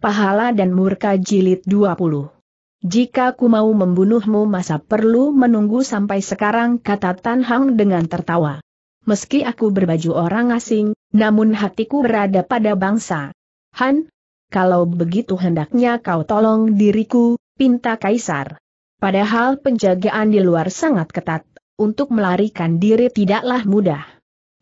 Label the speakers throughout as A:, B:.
A: Pahala dan Murka Jilid 20 Jika ku mau membunuhmu masa perlu menunggu sampai sekarang kata Tan Hang dengan tertawa. Meski aku berbaju orang asing, namun hatiku berada pada bangsa. Han, kalau begitu hendaknya kau tolong diriku, pinta Kaisar. Padahal penjagaan di luar sangat ketat, untuk melarikan diri tidaklah mudah.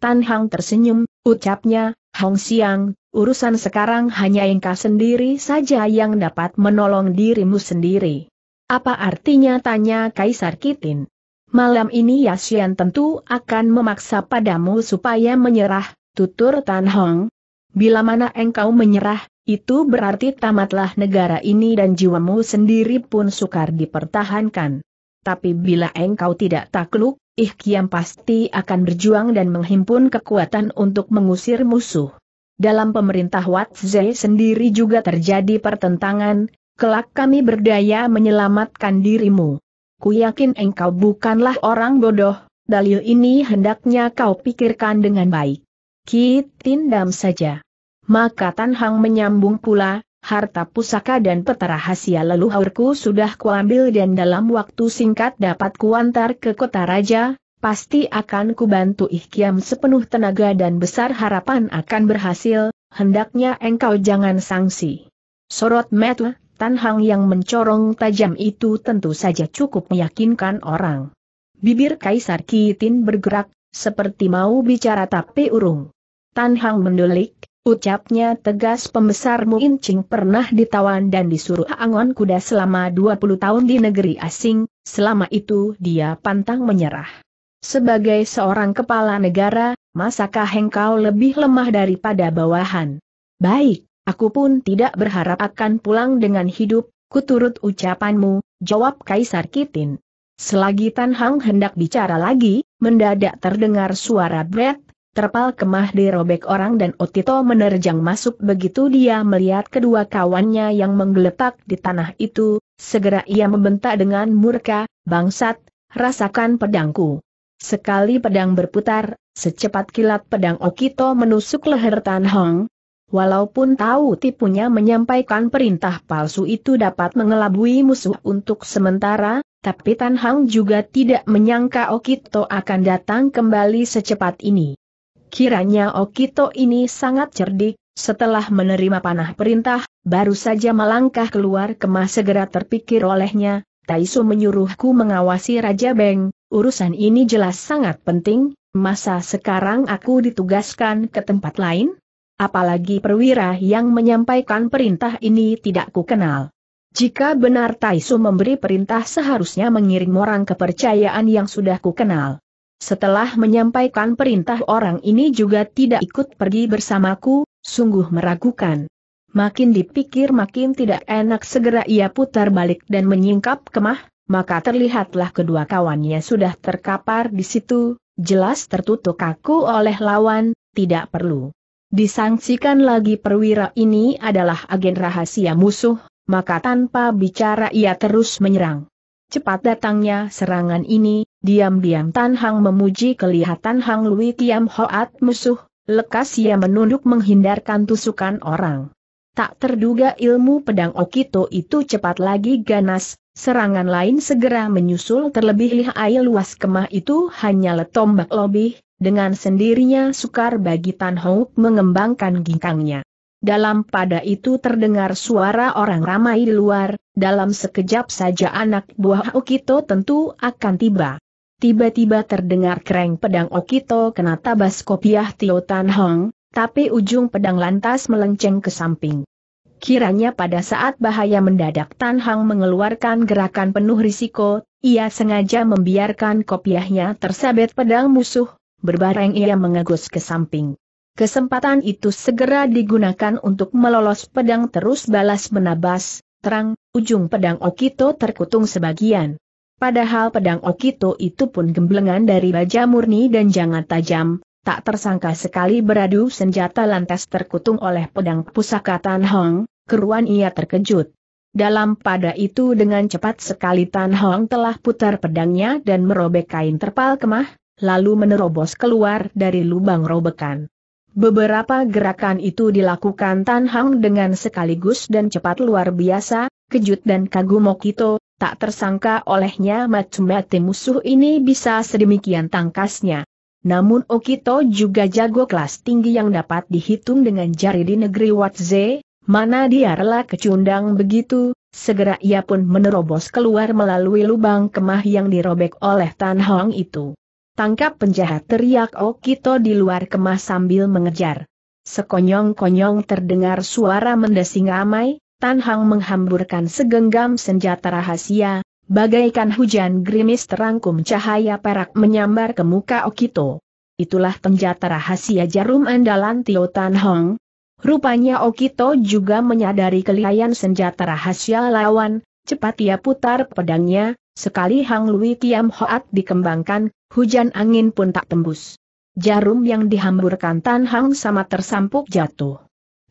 A: Tan Hang tersenyum, ucapnya, Hong Xiang, urusan sekarang hanya engkau sendiri saja yang dapat menolong dirimu sendiri. Apa artinya tanya Kaisar Kitin? Malam ini Yasian tentu akan memaksa padamu supaya menyerah, tutur Tan Hong. Bila mana engkau menyerah, itu berarti tamatlah negara ini dan jiwamu sendiri pun sukar dipertahankan. Tapi bila engkau tidak takluk, Ih pasti akan berjuang dan menghimpun kekuatan untuk mengusir musuh. Dalam pemerintah Wat sendiri juga terjadi pertentangan, kelak kami berdaya menyelamatkan dirimu. Ku yakin engkau bukanlah orang bodoh, dalil ini hendaknya kau pikirkan dengan baik. Ki tindam saja. Maka Tan Hang menyambung pula, harta pusaka dan peta rahasia leluhurku sudah kuambil dan dalam waktu singkat dapat kuantar ke kota raja, pasti akan kubantu ikhtiam sepenuh tenaga dan besar harapan akan berhasil, hendaknya engkau jangan sangsi. Sorot mata, tanhang yang mencorong tajam itu tentu saja cukup meyakinkan orang. Bibir Kaisar Kitin bergerak, seperti mau bicara tapi urung. Tanhang mendulik. Ucapnya tegas pembesar Muin Ching pernah ditawan dan disuruh angon kuda selama 20 tahun di negeri asing, selama itu dia pantang menyerah. Sebagai seorang kepala negara, masakah engkau lebih lemah daripada bawahan? Baik, aku pun tidak berharap akan pulang dengan hidup, kuturut ucapanmu, jawab Kaisar Kitin. Selagi Tan Hang hendak bicara lagi, mendadak terdengar suara Brett, terpal kemah dirobek orang dan Otito menerjang masuk begitu dia melihat kedua kawannya yang menggeletak di tanah itu, segera ia membentak dengan murka, bangsat, rasakan pedangku. Sekali pedang berputar, secepat kilat pedang Okito menusuk leher Tan Hong. Walaupun tahu tipunya menyampaikan perintah palsu itu dapat mengelabui musuh untuk sementara, tapi Tan Hong juga tidak menyangka Okito akan datang kembali secepat ini. Kiranya Okito ini sangat cerdik, setelah menerima panah perintah, baru saja melangkah keluar kemah segera terpikir olehnya, Taisu menyuruhku mengawasi Raja Beng, urusan ini jelas sangat penting, masa sekarang aku ditugaskan ke tempat lain? Apalagi perwira yang menyampaikan perintah ini tidak kukenal. Jika benar Taisu memberi perintah seharusnya mengirim orang kepercayaan yang sudah kukenal. Setelah menyampaikan perintah orang ini juga tidak ikut pergi bersamaku, sungguh meragukan. Makin dipikir makin tidak enak segera ia putar balik dan menyingkap kemah, maka terlihatlah kedua kawannya sudah terkapar di situ, jelas tertutup kaku oleh lawan, tidak perlu. Disangsikan lagi perwira ini adalah agen rahasia musuh, maka tanpa bicara ia terus menyerang. Cepat datangnya serangan ini, diam-diam Tan Hang memuji kelihatan Hang Lui Tiam Hoat musuh, lekas ia menunduk menghindarkan tusukan orang. Tak terduga ilmu pedang Okito itu cepat lagi ganas, serangan lain segera menyusul terlebih lihai luas kemah itu hanya letombak lobih, dengan sendirinya sukar bagi Tan Hong mengembangkan ginkangnya. Dalam pada itu terdengar suara orang ramai di luar, dalam sekejap saja anak buah Okito tentu akan tiba. Tiba-tiba terdengar kereng pedang Okito kena tabas kopiah Tio Tan Hong, tapi ujung pedang lantas melenceng ke samping. Kiranya pada saat bahaya mendadak Tan Hong mengeluarkan gerakan penuh risiko, ia sengaja membiarkan kopiahnya tersabet pedang musuh, berbareng ia mengegus ke samping. Kesempatan itu segera digunakan untuk melolos pedang terus balas menabas, terang, ujung pedang Okito terkutung sebagian. Padahal pedang Okito itu pun gemblengan dari baja murni dan jangan tajam, tak tersangka sekali beradu senjata lantas terkutung oleh pedang pusaka Tan Hong, keruan ia terkejut. Dalam pada itu dengan cepat sekali Tan Hong telah putar pedangnya dan merobek kain terpal kemah, lalu menerobos keluar dari lubang robekan. Beberapa gerakan itu dilakukan Tan Hang dengan sekaligus dan cepat luar biasa, kejut dan kagum Okito, tak tersangka olehnya macam-macam musuh ini bisa sedemikian tangkasnya. Namun Okito juga jago kelas tinggi yang dapat dihitung dengan jari di negeri Watze, mana dia rela kecundang begitu, Segera ia pun menerobos keluar melalui lubang kemah yang dirobek oleh Tan Hong itu. Tangkap penjahat teriak Okito di luar kemah sambil mengejar. Sekonyong-konyong terdengar suara mendesing ramai, Tan Hang menghamburkan segenggam senjata rahasia, bagaikan hujan gerimis terangkum cahaya perak menyambar ke muka Okito. Itulah senjata rahasia jarum andalan Tio Tan Hong. Rupanya Okito juga menyadari kelihayan senjata rahasia lawan, Cepat ia putar pedangnya, sekali Hang Lui Kiam Hoat dikembangkan, hujan angin pun tak tembus. Jarum yang dihamburkan Tan Hang sama tersampuk jatuh.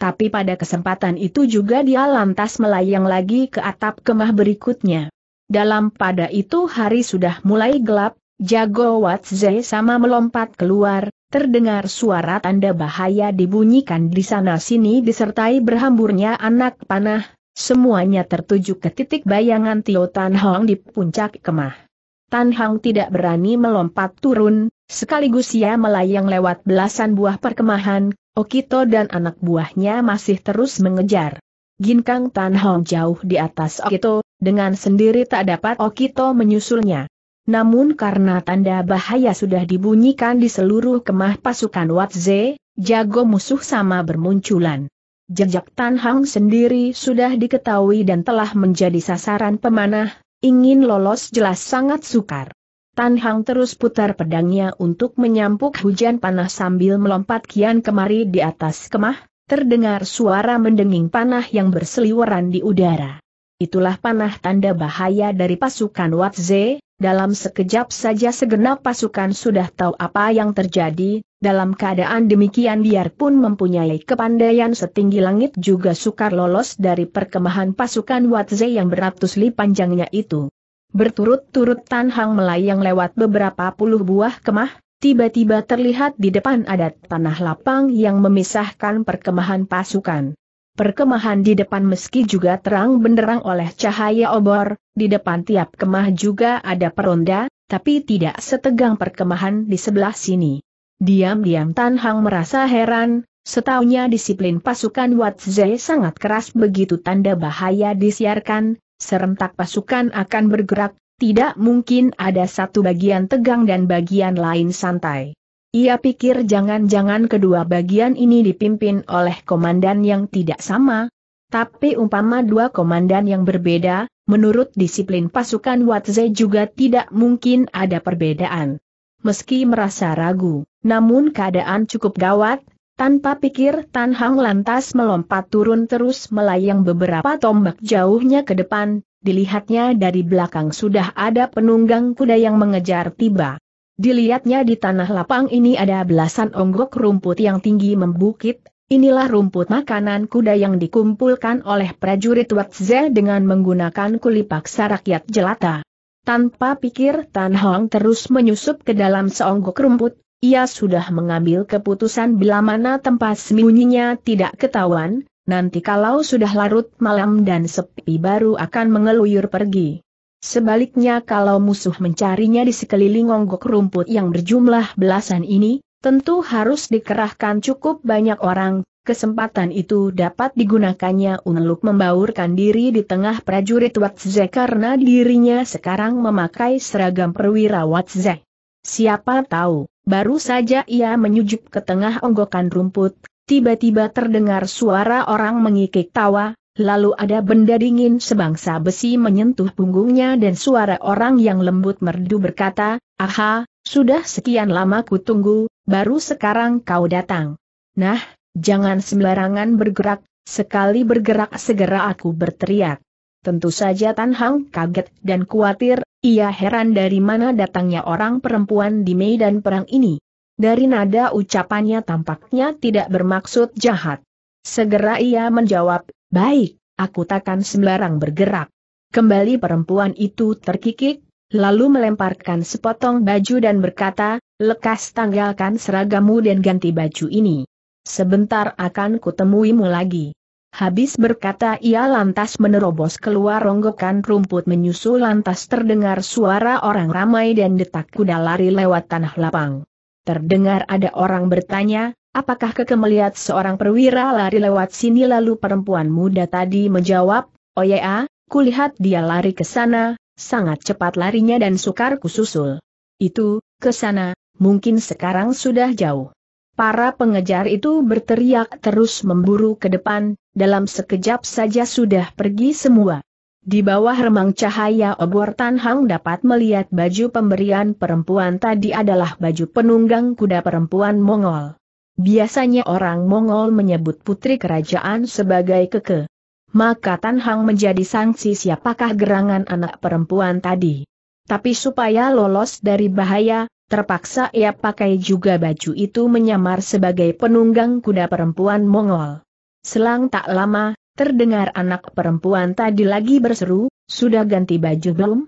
A: Tapi pada kesempatan itu juga dia lantas melayang lagi ke atap kemah berikutnya. Dalam pada itu hari sudah mulai gelap, Jago Watze sama melompat keluar, terdengar suara tanda bahaya dibunyikan di sana-sini disertai berhamburnya anak panah, Semuanya tertuju ke titik bayangan Tio Tan Hong di puncak kemah. Tan Hong tidak berani melompat turun, sekaligus ia melayang lewat belasan buah perkemahan, Okito dan anak buahnya masih terus mengejar. Ginkang Tan Hong jauh di atas Okito, dengan sendiri tak dapat Okito menyusulnya. Namun karena tanda bahaya sudah dibunyikan di seluruh kemah pasukan Watze, jago musuh sama bermunculan jejak Tan Hang sendiri sudah diketahui dan telah menjadi sasaran pemanah, ingin lolos jelas sangat sukar. Tan Hang terus putar pedangnya untuk menyampuk hujan panah sambil melompat kian kemari di atas kemah, terdengar suara mendenging panah yang berseliweran di udara. Itulah panah tanda bahaya dari pasukan Watze, dalam sekejap saja segenap pasukan sudah tahu apa yang terjadi, dalam keadaan demikian biarpun mempunyai kepandaian setinggi langit juga sukar lolos dari perkemahan pasukan Watze yang beratus li panjangnya itu. Berturut-turut Tan Hang melayang lewat beberapa puluh buah kemah, tiba-tiba terlihat di depan adat tanah lapang yang memisahkan perkemahan pasukan. Perkemahan di depan meski juga terang benderang oleh cahaya obor, di depan tiap kemah juga ada peronda, tapi tidak setegang perkemahan di sebelah sini. Diam-diam Tan Hang merasa heran, setahunya disiplin pasukan Watze sangat keras begitu tanda bahaya disiarkan, serentak pasukan akan bergerak, tidak mungkin ada satu bagian tegang dan bagian lain santai. Ia pikir jangan-jangan kedua bagian ini dipimpin oleh komandan yang tidak sama. Tapi umpama dua komandan yang berbeda, menurut disiplin pasukan Watze juga tidak mungkin ada perbedaan. Meski merasa ragu, namun keadaan cukup gawat, tanpa pikir Tan Hang lantas melompat turun terus melayang beberapa tombak jauhnya ke depan, dilihatnya dari belakang sudah ada penunggang kuda yang mengejar tiba. Dilihatnya di tanah lapang ini ada belasan onggok rumput yang tinggi membukit, inilah rumput makanan kuda yang dikumpulkan oleh prajurit Watze dengan menggunakan kulipaksa sarakyat rakyat jelata. Tanpa pikir Tan Hong terus menyusup ke dalam seonggok rumput, ia sudah mengambil keputusan bila mana tempat sembunyinya tidak ketahuan, nanti kalau sudah larut malam dan sepi baru akan mengeluyur pergi. Sebaliknya kalau musuh mencarinya di sekeliling onggok rumput yang berjumlah belasan ini, tentu harus dikerahkan cukup banyak orang, kesempatan itu dapat digunakannya untuk membaurkan diri di tengah prajurit Watze karena dirinya sekarang memakai seragam perwira Watze. Siapa tahu, baru saja ia menyujuk ke tengah onggokan rumput, tiba-tiba terdengar suara orang mengikik tawa, Lalu ada benda dingin sebangsa besi menyentuh punggungnya dan suara orang yang lembut merdu berkata, Aha, sudah sekian lama ku tunggu, baru sekarang kau datang. Nah, jangan sembarangan bergerak, sekali bergerak segera aku berteriak. Tentu saja Tan Hang kaget dan khawatir, ia heran dari mana datangnya orang perempuan di medan perang ini. Dari nada ucapannya tampaknya tidak bermaksud jahat. Segera ia menjawab, Baik, aku takkan sembarang bergerak. Kembali perempuan itu terkikik, lalu melemparkan sepotong baju dan berkata, lekas tanggalkan seragamu dan ganti baju ini. Sebentar akan kutemuimu lagi. Habis berkata ia lantas menerobos keluar ronggokan rumput menyusul lantas terdengar suara orang ramai dan detak kuda lari lewat tanah lapang. Terdengar ada orang bertanya, apakah keke melihat seorang perwira lari lewat sini lalu perempuan muda tadi menjawab, oh ya, kulihat dia lari ke sana, sangat cepat larinya dan sukar kususul. Itu, ke sana, mungkin sekarang sudah jauh. Para pengejar itu berteriak terus memburu ke depan, dalam sekejap saja sudah pergi semua. Di bawah remang cahaya obor Tan dapat melihat baju pemberian perempuan tadi adalah baju penunggang kuda perempuan Mongol. Biasanya orang Mongol menyebut putri kerajaan sebagai keke. Maka Tan Hang menjadi sanksi siapakah gerangan anak perempuan tadi. Tapi supaya lolos dari bahaya, terpaksa ia pakai juga baju itu menyamar sebagai penunggang kuda perempuan Mongol. Selang tak lama, terdengar anak perempuan tadi lagi berseru, sudah ganti baju belum?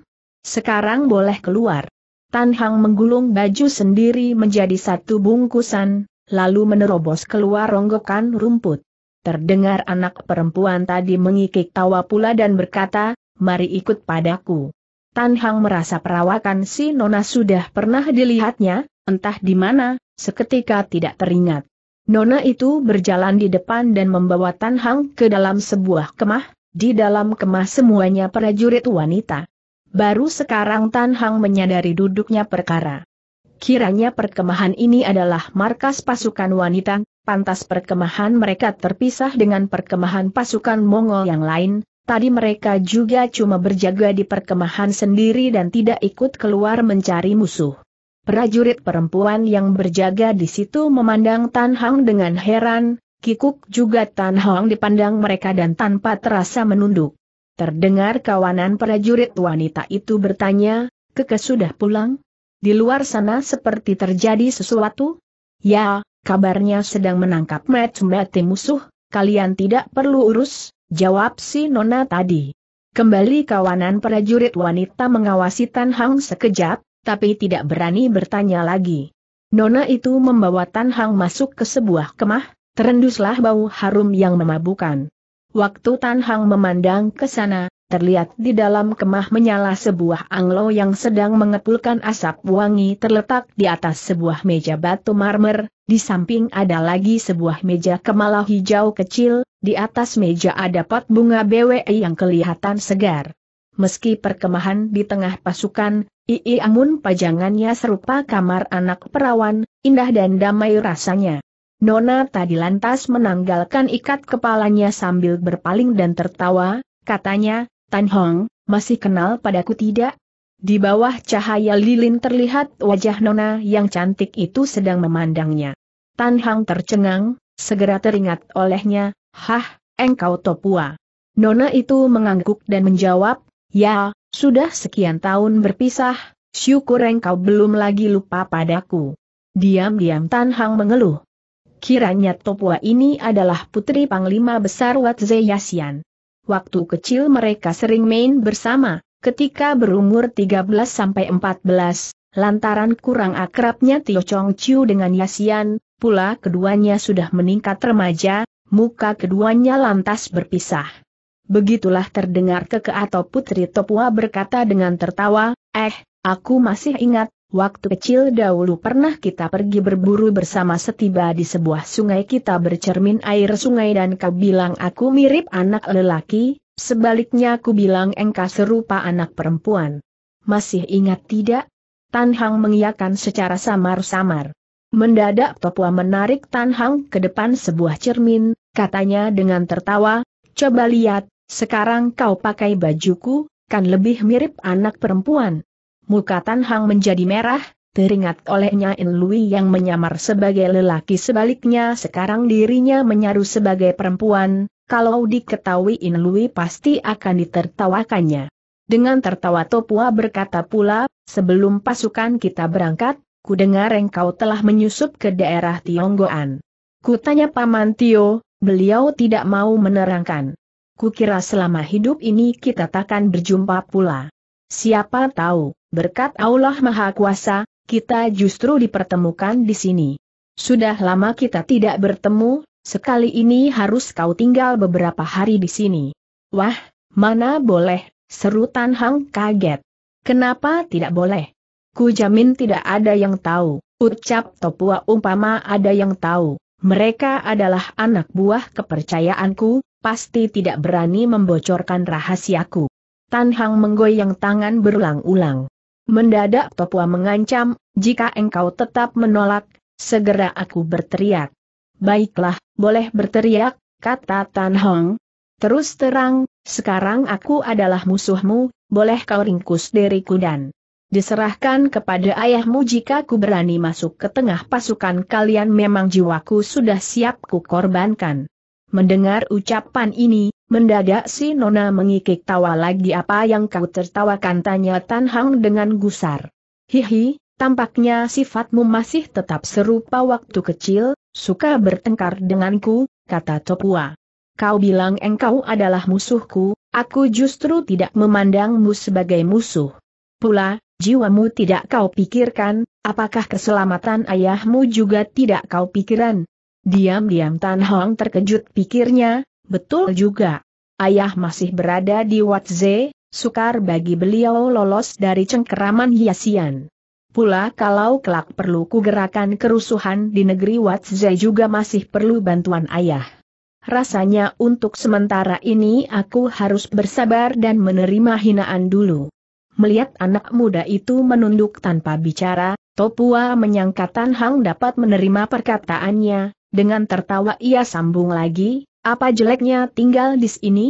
A: Sekarang boleh keluar. Tan Hang menggulung baju sendiri menjadi satu bungkusan, lalu menerobos keluar ronggokan rumput. Terdengar anak perempuan tadi mengikik tawa pula dan berkata, mari ikut padaku. Tan Hang merasa perawakan si Nona sudah pernah dilihatnya, entah di mana, seketika tidak teringat. Nona itu berjalan di depan dan membawa Tan Hang ke dalam sebuah kemah, di dalam kemah semuanya prajurit wanita. Baru sekarang Tan Hang menyadari duduknya perkara. Kiranya perkemahan ini adalah markas pasukan wanita, pantas perkemahan mereka terpisah dengan perkemahan pasukan Mongol yang lain, tadi mereka juga cuma berjaga di perkemahan sendiri dan tidak ikut keluar mencari musuh. Prajurit perempuan yang berjaga di situ memandang Tan Hang dengan heran, Kikuk juga Tan hong dipandang mereka dan tanpa terasa menunduk. Terdengar kawanan prajurit wanita itu bertanya, Keke sudah pulang? Di luar sana seperti terjadi sesuatu? Ya, kabarnya sedang menangkap mati-mati musuh, kalian tidak perlu urus, jawab si nona tadi. Kembali kawanan prajurit wanita mengawasi Tan Hang sekejap, tapi tidak berani bertanya lagi. Nona itu membawa Tan Hang masuk ke sebuah kemah, terenduslah bau harum yang memabukan. Waktu Tan Hang memandang ke sana, terlihat di dalam kemah menyala sebuah anglo yang sedang mengepulkan asap wangi terletak di atas sebuah meja batu marmer, di samping ada lagi sebuah meja kemala hijau kecil, di atas meja ada pot bunga bwe yang kelihatan segar. Meski perkemahan di tengah pasukan, Ii Amun pajangannya serupa kamar anak perawan, indah dan damai rasanya. Nona tadi lantas menanggalkan ikat kepalanya sambil berpaling dan tertawa, katanya, Tan Hong, masih kenal padaku tidak? Di bawah cahaya lilin terlihat wajah Nona yang cantik itu sedang memandangnya. Tan Hong tercengang, segera teringat olehnya, Hah, engkau topua. Nona itu mengangguk dan menjawab, Ya, sudah sekian tahun berpisah, syukur engkau belum lagi lupa padaku. Diam-diam Tan Hong mengeluh. Kiranya Topua ini adalah putri Panglima Besar Wat Zeyasian waktu kecil mereka sering main bersama, ketika berumur 13-14, lantaran kurang akrabnya Tio Chong Chiu dengan Yasian, pula keduanya sudah meningkat remaja, muka keduanya lantas berpisah. Begitulah terdengar keke atau putri Topua berkata dengan tertawa, eh, aku masih ingat, Waktu kecil dahulu pernah kita pergi berburu bersama setiba di sebuah sungai kita bercermin air sungai dan kau bilang aku mirip anak lelaki, sebaliknya aku bilang engkau serupa anak perempuan. Masih ingat tidak? Tan Hang mengiyakan secara samar-samar. Mendadak Topua menarik Tan Hang ke depan sebuah cermin, katanya dengan tertawa, coba lihat, sekarang kau pakai bajuku, kan lebih mirip anak perempuan. Muka Tan Hang menjadi merah, teringat olehnya In Lui yang menyamar sebagai lelaki sebaliknya sekarang dirinya menyaru sebagai perempuan, kalau diketahui In Lui pasti akan ditertawakannya. Dengan tertawa Topua berkata pula, sebelum pasukan kita berangkat, ku dengar engkau telah menyusup ke daerah Tionggoan. Ku tanya Paman Tio, beliau tidak mau menerangkan. Kukira selama hidup ini kita takkan berjumpa pula. Siapa tahu? Berkat Allah Maha Kuasa, kita justru dipertemukan di sini. Sudah lama kita tidak bertemu, sekali ini harus kau tinggal beberapa hari di sini. Wah, mana boleh, seru Tan Hang kaget. Kenapa tidak boleh? Ku jamin tidak ada yang tahu, ucap Topua umpama ada yang tahu. Mereka adalah anak buah kepercayaanku, pasti tidak berani membocorkan rahasiaku. Tan Hang menggoyang tangan berulang-ulang. Mendadak Papua mengancam, jika engkau tetap menolak, segera aku berteriak. Baiklah, boleh berteriak, kata Tan Hong. Terus terang, sekarang aku adalah musuhmu, boleh kau ringkus diriku dan diserahkan kepada ayahmu jika ku berani masuk ke tengah pasukan kalian memang jiwaku sudah siap ku korbankan. Mendengar ucapan ini, Mendadak si Nona mengikik tawa lagi apa yang kau tertawakan tanya Tan Hang dengan gusar. Hihi, tampaknya sifatmu masih tetap serupa waktu kecil, suka bertengkar denganku, kata Topua. Kau bilang engkau adalah musuhku, aku justru tidak memandangmu sebagai musuh. Pula, jiwamu tidak kau pikirkan, apakah keselamatan ayahmu juga tidak kau pikiran? Diam-diam Tan Hong terkejut pikirnya, Betul juga. Ayah masih berada di Watze, sukar bagi beliau lolos dari cengkeraman hiasian. Pula kalau kelak perlu kugerakan kerusuhan di negeri Watze juga masih perlu bantuan ayah. Rasanya untuk sementara ini aku harus bersabar dan menerima hinaan dulu. Melihat anak muda itu menunduk tanpa bicara, Topua menyangka Tan Hang dapat menerima perkataannya, dengan tertawa ia sambung lagi, apa jeleknya tinggal di sini?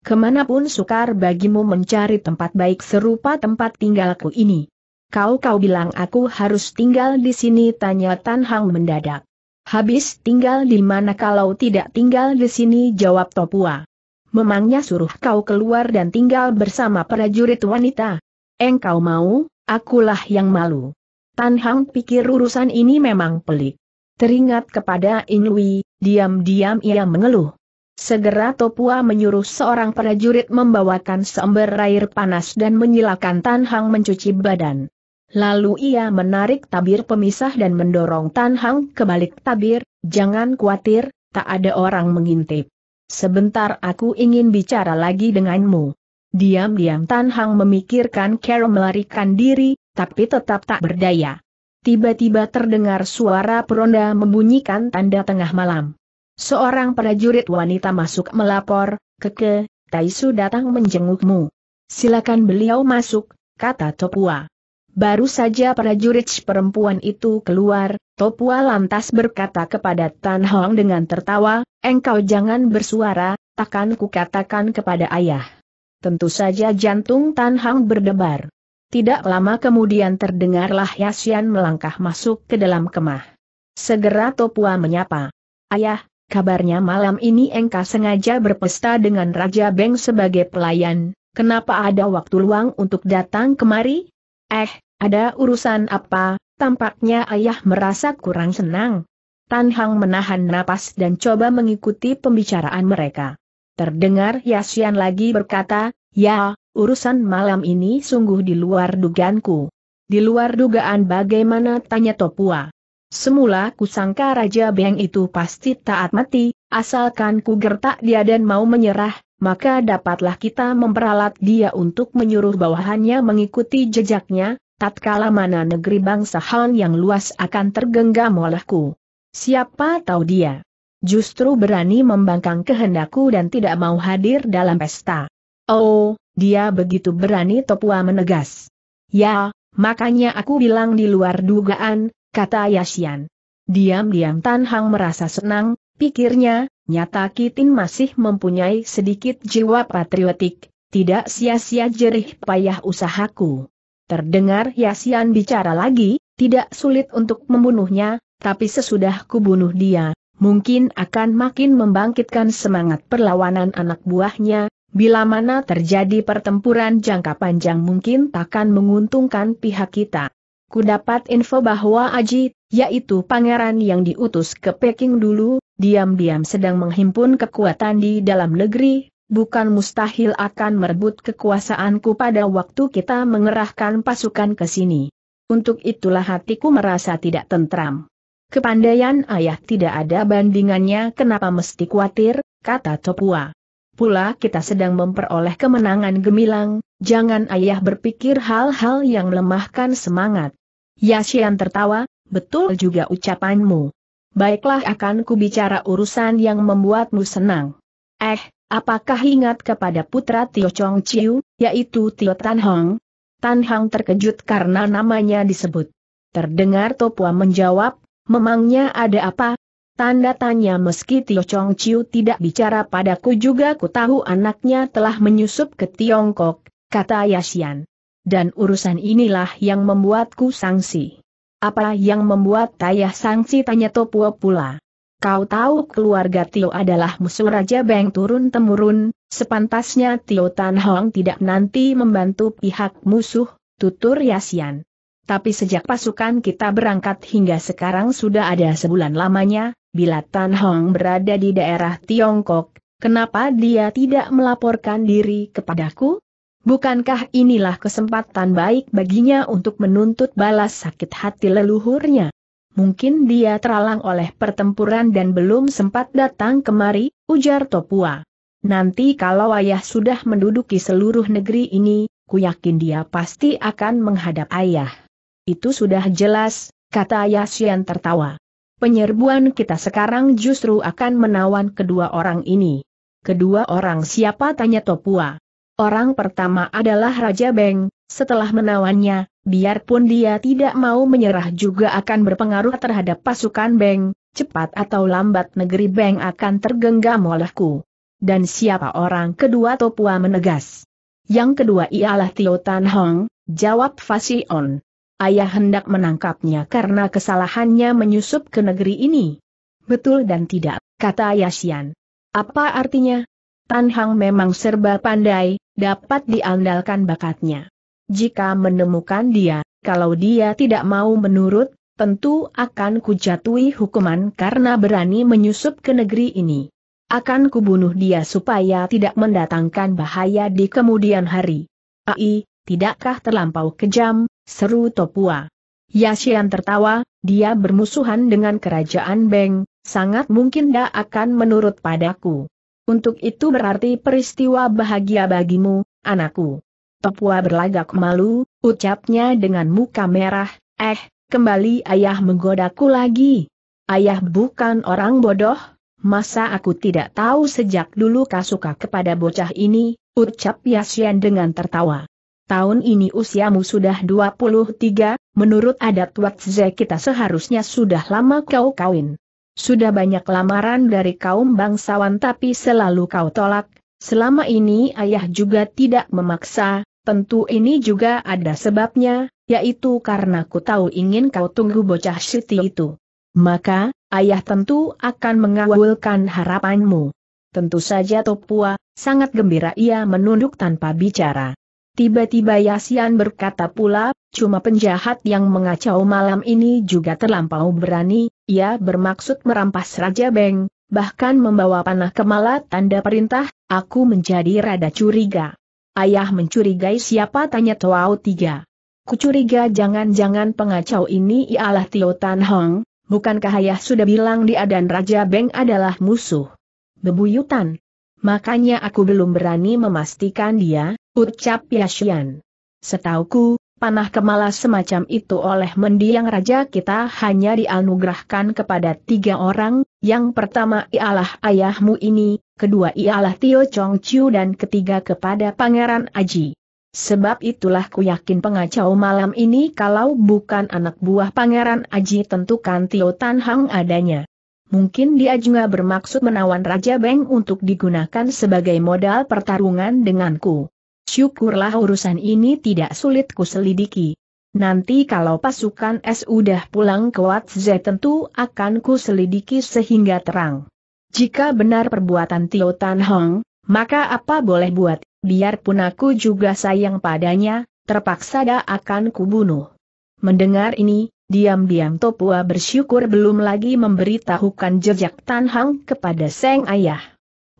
A: Kemanapun sukar bagimu mencari tempat baik serupa tempat tinggalku ini. Kau-kau bilang aku harus tinggal di sini tanya Tan Hang mendadak. Habis tinggal di mana kalau tidak tinggal di sini jawab Topua. Memangnya suruh kau keluar dan tinggal bersama prajurit wanita. Engkau mau, akulah yang malu. Tan Hang pikir urusan ini memang pelik. Teringat kepada Inui, diam-diam ia mengeluh. Segera Topua menyuruh seorang prajurit membawakan seember air panas dan menyilakan Tan Hang mencuci badan. Lalu ia menarik tabir pemisah dan mendorong Tan Hang ke balik tabir, jangan khawatir, tak ada orang mengintip. Sebentar aku ingin bicara lagi denganmu. Diam-diam Tan Hang memikirkan Carol melarikan diri, tapi tetap tak berdaya tiba-tiba terdengar suara peronda membunyikan tanda tengah malam. Seorang prajurit wanita masuk melapor, Keke, Taisu datang menjengukmu. Silakan beliau masuk, kata Topua. Baru saja prajurit perempuan itu keluar, Topua lantas berkata kepada Tan Hong dengan tertawa, engkau jangan bersuara, takkan kukatakan kepada ayah. Tentu saja jantung Tan Hong berdebar. Tidak lama kemudian terdengarlah Yasian melangkah masuk ke dalam kemah. Segera Topua menyapa. Ayah, kabarnya malam ini engkau sengaja berpesta dengan Raja Beng sebagai pelayan, kenapa ada waktu luang untuk datang kemari? Eh, ada urusan apa, tampaknya ayah merasa kurang senang. Tan Hang menahan napas dan coba mengikuti pembicaraan mereka. Terdengar Yasian lagi berkata, Ya, urusan malam ini sungguh di luar dugaanku. Di luar dugaan bagaimana tanya Topua. Semula kusangka Raja Beng itu pasti taat mati, asalkan ku gertak dia dan mau menyerah, maka dapatlah kita memperalat dia untuk menyuruh bawahannya mengikuti jejaknya, tatkala mana negeri bangsa Han yang luas akan tergenggam olehku. Siapa tahu dia justru berani membangkang kehendakku dan tidak mau hadir dalam pesta. Oh, dia begitu berani Topua menegas. Ya, makanya aku bilang di luar dugaan, kata Yashian. Diam-diam Tan Hang merasa senang, pikirnya, nyata Kitin masih mempunyai sedikit jiwa patriotik, tidak sia-sia jerih payah usahaku. Terdengar Yasian bicara lagi, tidak sulit untuk membunuhnya, tapi sesudah kubunuh dia, mungkin akan makin membangkitkan semangat perlawanan anak buahnya, Bila mana terjadi pertempuran jangka panjang mungkin takkan menguntungkan pihak kita. Ku dapat info bahwa Aji, yaitu pangeran yang diutus ke Peking dulu, diam-diam sedang menghimpun kekuatan di dalam negeri, bukan mustahil akan merebut kekuasaanku pada waktu kita mengerahkan pasukan ke sini. Untuk itulah hatiku merasa tidak tentram. Kepandaian ayah tidak ada bandingannya kenapa mesti khawatir, kata Topua pula kita sedang memperoleh kemenangan gemilang, jangan ayah berpikir hal-hal yang melemahkan semangat. Yashian tertawa, betul juga ucapanmu. Baiklah akan ku bicara urusan yang membuatmu senang. Eh, apakah ingat kepada putra Tio Chong Chiu, yaitu Tio Tan Hong? Tan Hong terkejut karena namanya disebut. Terdengar Topua menjawab, memangnya ada apa, Tanda tanya meski Tio Chong Chiu tidak bicara padaku juga ku tahu anaknya telah menyusup ke Tiongkok, kata Yasian. Dan urusan inilah yang membuatku sangsi. Apa yang membuat Tayah sangsi tanya Topua pula. Kau tahu keluarga Tio adalah musuh Raja Beng turun-temurun, sepantasnya Tio Tan Hong tidak nanti membantu pihak musuh, tutur Yasian. Tapi sejak pasukan kita berangkat hingga sekarang sudah ada sebulan lamanya, Bila Tan Hong berada di daerah Tiongkok, kenapa dia tidak melaporkan diri kepadaku? Bukankah inilah kesempatan baik baginya untuk menuntut balas sakit hati leluhurnya? Mungkin dia teralang oleh pertempuran dan belum sempat datang kemari, ujar Topua. Nanti kalau ayah sudah menduduki seluruh negeri ini, ku yakin dia pasti akan menghadap ayah. Itu sudah jelas, kata Yasian tertawa penyerbuan kita sekarang justru akan menawan kedua orang ini. Kedua orang siapa tanya Topua. Orang pertama adalah Raja Beng, setelah menawannya, biarpun dia tidak mau menyerah juga akan berpengaruh terhadap pasukan Beng, cepat atau lambat negeri Beng akan tergenggam olehku. Dan siapa orang kedua Topua menegas. Yang kedua ialah Tio Tan Hong, jawab Fasion ayah hendak menangkapnya karena kesalahannya menyusup ke negeri ini. Betul dan tidak, kata Yasian. Apa artinya? Tan Hang memang serba pandai, dapat diandalkan bakatnya. Jika menemukan dia, kalau dia tidak mau menurut, tentu akan kujatui hukuman karena berani menyusup ke negeri ini. Akan kubunuh dia supaya tidak mendatangkan bahaya di kemudian hari. Ai, tidakkah terlampau kejam, seru Topua. Yashian tertawa, dia bermusuhan dengan kerajaan Beng, sangat mungkin dia akan menurut padaku. Untuk itu berarti peristiwa bahagia bagimu, anakku. Topua berlagak malu, ucapnya dengan muka merah, eh, kembali ayah menggodaku lagi. Ayah bukan orang bodoh, masa aku tidak tahu sejak dulu kasuka kepada bocah ini, ucap Yashian dengan tertawa tahun ini usiamu sudah 23, menurut adat Watze kita seharusnya sudah lama kau kawin. Sudah banyak lamaran dari kaum bangsawan tapi selalu kau tolak, selama ini ayah juga tidak memaksa, tentu ini juga ada sebabnya, yaitu karena ku tahu ingin kau tunggu bocah Siti itu. Maka, ayah tentu akan mengawalkan harapanmu. Tentu saja Topua, sangat gembira ia menunduk tanpa bicara. Tiba-tiba Yasian berkata pula, cuma penjahat yang mengacau malam ini juga terlampau berani, ia bermaksud merampas Raja Beng, bahkan membawa panah ke malat tanda perintah, aku menjadi rada curiga. Ayah mencurigai siapa tanya Tuao tiga. Kucuriga jangan-jangan pengacau ini ialah Tio Tan Hong, bukankah ayah sudah bilang dia dan Raja Beng adalah musuh? Bebuyutan, makanya aku belum berani memastikan dia, ucap Yashian. Setauku, panah kemala semacam itu oleh mendiang raja kita hanya dianugerahkan kepada tiga orang, yang pertama ialah ayahmu ini, kedua ialah Tio Chong Chiu dan ketiga kepada Pangeran Aji. Sebab itulah ku yakin pengacau malam ini kalau bukan anak buah Pangeran Aji tentukan Tio Tan Hang adanya. Mungkin dia juga bermaksud menawan Raja Beng untuk digunakan sebagai modal pertarungan denganku. Syukurlah urusan ini tidak sulit ku selidiki. Nanti kalau pasukan S udah pulang ke Watze tentu akan ku selidiki sehingga terang. Jika benar perbuatan Tio Tan Hong, maka apa boleh buat, biarpun aku juga sayang padanya, terpaksa dah akan kubunuh. Mendengar ini, Diam-diam Topua bersyukur belum lagi memberitahukan jejak Tan Hang kepada Seng Ayah.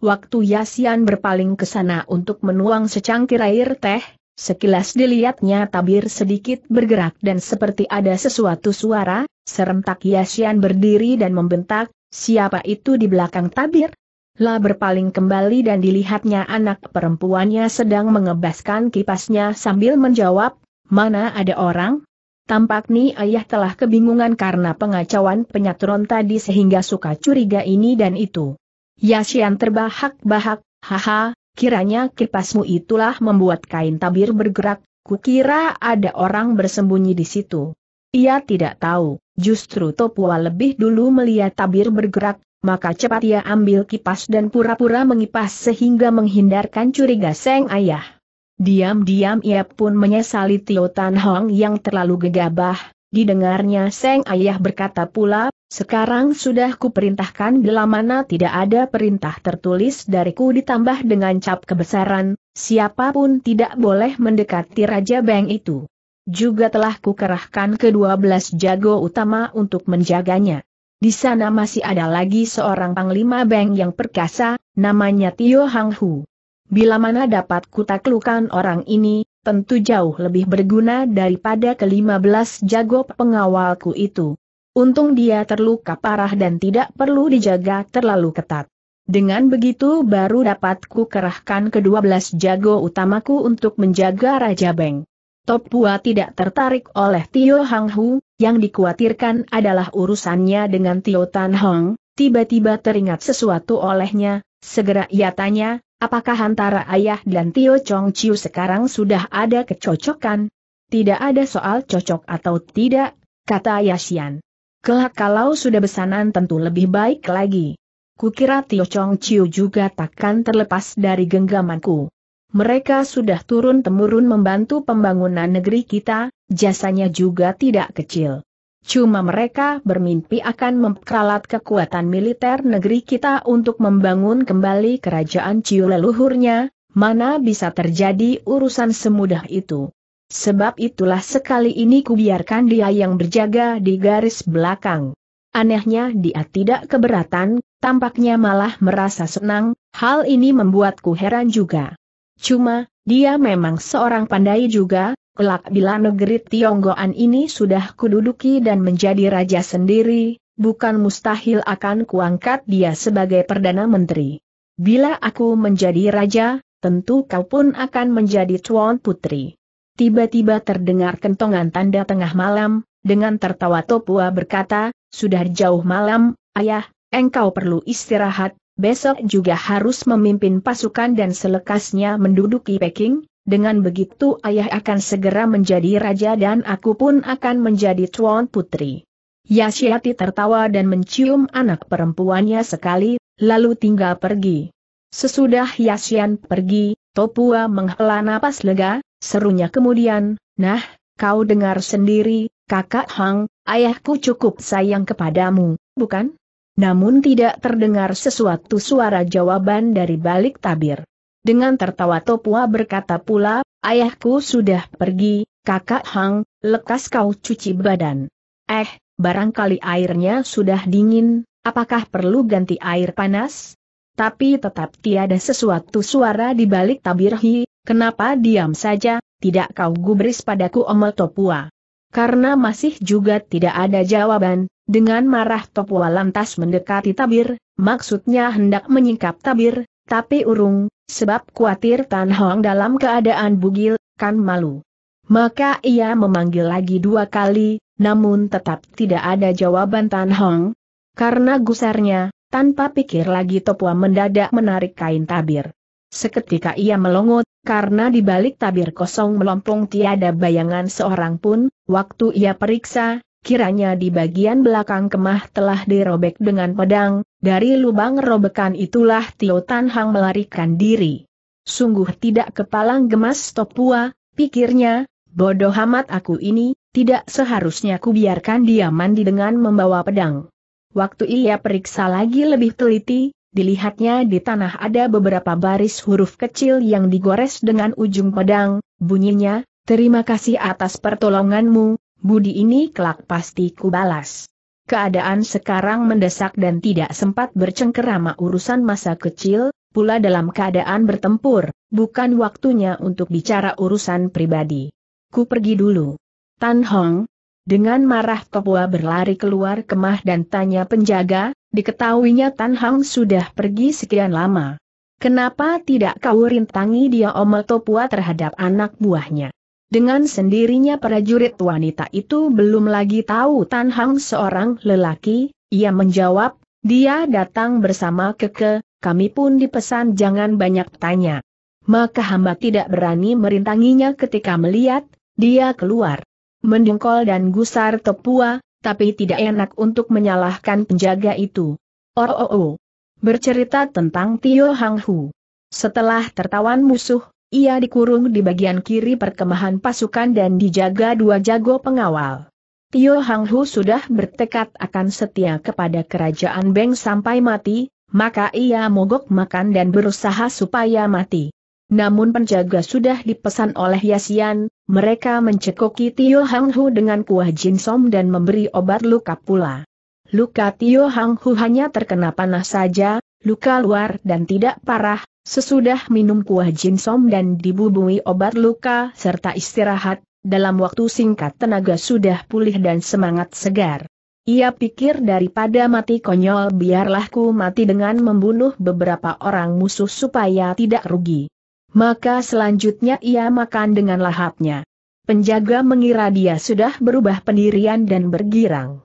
A: Waktu Yasian berpaling ke sana untuk menuang secangkir air teh, sekilas dilihatnya tabir sedikit bergerak dan seperti ada sesuatu suara, serentak Yasian berdiri dan membentak, siapa itu di belakang tabir? Lah berpaling kembali dan dilihatnya anak perempuannya sedang mengebaskan kipasnya sambil menjawab, mana ada orang? Tampak Ni Ayah telah kebingungan karena pengacauan penyatron tadi sehingga suka curiga ini dan itu. Yasian terbahak-bahak, haha, kiranya kipasmu itulah membuat kain tabir bergerak, kukira ada orang bersembunyi di situ. Ia tidak tahu, justru Topua lebih dulu melihat tabir bergerak, maka cepat ia ambil kipas dan pura-pura mengipas sehingga menghindarkan curiga Seng Ayah. Diam-diam ia pun menyesali Tio Tan Hong yang terlalu gegabah, didengarnya Seng Ayah berkata pula, sekarang sudah kuperintahkan bila mana tidak ada perintah tertulis dariku ditambah dengan cap kebesaran, siapapun tidak boleh mendekati Raja Beng itu. Juga telah kukerahkan ke-12 jago utama untuk menjaganya. Di sana masih ada lagi seorang panglima Beng yang perkasa, namanya Tio Hang Hu. Bila mana dapat kutaklukan orang ini, tentu jauh lebih berguna daripada kelima belas jago pengawalku itu. Untung dia terluka parah dan tidak perlu dijaga terlalu ketat. Dengan begitu baru dapat ku kerahkan kedua belas jago utamaku untuk menjaga Raja Beng. Topua tidak tertarik oleh Tio Hang Hu, yang dikhawatirkan adalah urusannya dengan Tio Tan Hong, tiba-tiba teringat sesuatu olehnya, segera ia tanya, Apakah antara ayah dan Tio Chong Chiu sekarang sudah ada kecocokan? Tidak ada soal cocok atau tidak, kata Yashian. Kelak kalau sudah besanan tentu lebih baik lagi. Kukira Tio Chong Chiu juga takkan terlepas dari genggamanku. Mereka sudah turun-temurun membantu pembangunan negeri kita, jasanya juga tidak kecil. Cuma mereka bermimpi akan memperalat kekuatan militer negeri kita untuk membangun kembali kerajaan ciu leluhurnya, mana bisa terjadi urusan semudah itu. Sebab itulah sekali ini kubiarkan dia yang berjaga di garis belakang. Anehnya dia tidak keberatan, tampaknya malah merasa senang, hal ini membuatku heran juga. Cuma, dia memang seorang pandai juga, Kelak bila negeri Tionggoan ini sudah kududuki dan menjadi raja sendiri, bukan mustahil akan kuangkat dia sebagai Perdana Menteri. Bila aku menjadi raja, tentu kau pun akan menjadi tuan putri. Tiba-tiba terdengar kentongan tanda tengah malam, dengan tertawa Topua berkata, sudah jauh malam, ayah, engkau perlu istirahat, besok juga harus memimpin pasukan dan selekasnya menduduki Peking, dengan begitu ayah akan segera menjadi raja dan aku pun akan menjadi tuan putri. Yasyati tertawa dan mencium anak perempuannya sekali, lalu tinggal pergi. Sesudah Yasyan pergi, Topua menghela napas lega, serunya kemudian, nah, kau dengar sendiri, kakak Hang, ayahku cukup sayang kepadamu, bukan? Namun tidak terdengar sesuatu suara jawaban dari balik tabir. Dengan tertawa Topua berkata pula, ayahku sudah pergi, kakak Hang, lekas kau cuci badan. Eh, barangkali airnya sudah dingin, apakah perlu ganti air panas? Tapi tetap tiada sesuatu suara di balik tabir Hi, kenapa diam saja, tidak kau gubris padaku omel Topua. Karena masih juga tidak ada jawaban, dengan marah Topua lantas mendekati tabir, maksudnya hendak menyingkap tabir, tapi urung, sebab kuatir Tan Hong dalam keadaan bugil, kan malu. Maka ia memanggil lagi dua kali, namun tetap tidak ada jawaban Tan Hong. Karena gusarnya, tanpa pikir lagi Topua mendadak menarik kain tabir. Seketika ia melongot, karena di balik tabir kosong melompong tiada bayangan seorang pun, waktu ia periksa, kiranya di bagian belakang kemah telah dirobek dengan pedang, dari lubang robekan itulah Tio Tan Hang melarikan diri. Sungguh tidak kepalang gemas Topua, pikirnya, bodoh amat aku ini, tidak seharusnya ku biarkan dia mandi dengan membawa pedang. Waktu ia periksa lagi lebih teliti, dilihatnya di tanah ada beberapa baris huruf kecil yang digores dengan ujung pedang, bunyinya, terima kasih atas pertolonganmu, Budi ini kelak pasti kubalas. Keadaan sekarang mendesak dan tidak sempat bercengkerama urusan masa kecil, pula dalam keadaan bertempur, bukan waktunya untuk bicara urusan pribadi. Ku pergi dulu. Tan Hong, dengan marah Topua berlari keluar kemah dan tanya penjaga, diketahuinya Tan Hong sudah pergi sekian lama. Kenapa tidak kau rintangi dia omel Topua terhadap anak buahnya? Dengan sendirinya prajurit wanita itu belum lagi tahu Tan Hang seorang lelaki, ia menjawab, dia datang bersama keke, kami pun dipesan jangan banyak tanya. Maka hamba tidak berani merintanginya ketika melihat, dia keluar. Mendengkol dan gusar tepua, tapi tidak enak untuk menyalahkan penjaga itu. Oh, oh, oh. Bercerita tentang Tio Hang Hu. Setelah tertawan musuh, ia dikurung di bagian kiri perkemahan pasukan dan dijaga dua jago pengawal. Tio Hang Hu sudah bertekad akan setia kepada kerajaan Beng sampai mati, maka ia mogok makan dan berusaha supaya mati. Namun penjaga sudah dipesan oleh Yasian, mereka mencekoki Tio Hang Hu dengan kuah jinsom dan memberi obat luka pula. Luka Tio Hang Hu hanya terkena panah saja, luka luar dan tidak parah, sesudah minum kuah jinsom dan dibubui obat luka serta istirahat, dalam waktu singkat tenaga sudah pulih dan semangat segar. Ia pikir daripada mati konyol biarlah ku mati dengan membunuh beberapa orang musuh supaya tidak rugi. Maka selanjutnya ia makan dengan lahapnya. Penjaga mengira dia sudah berubah pendirian dan bergirang.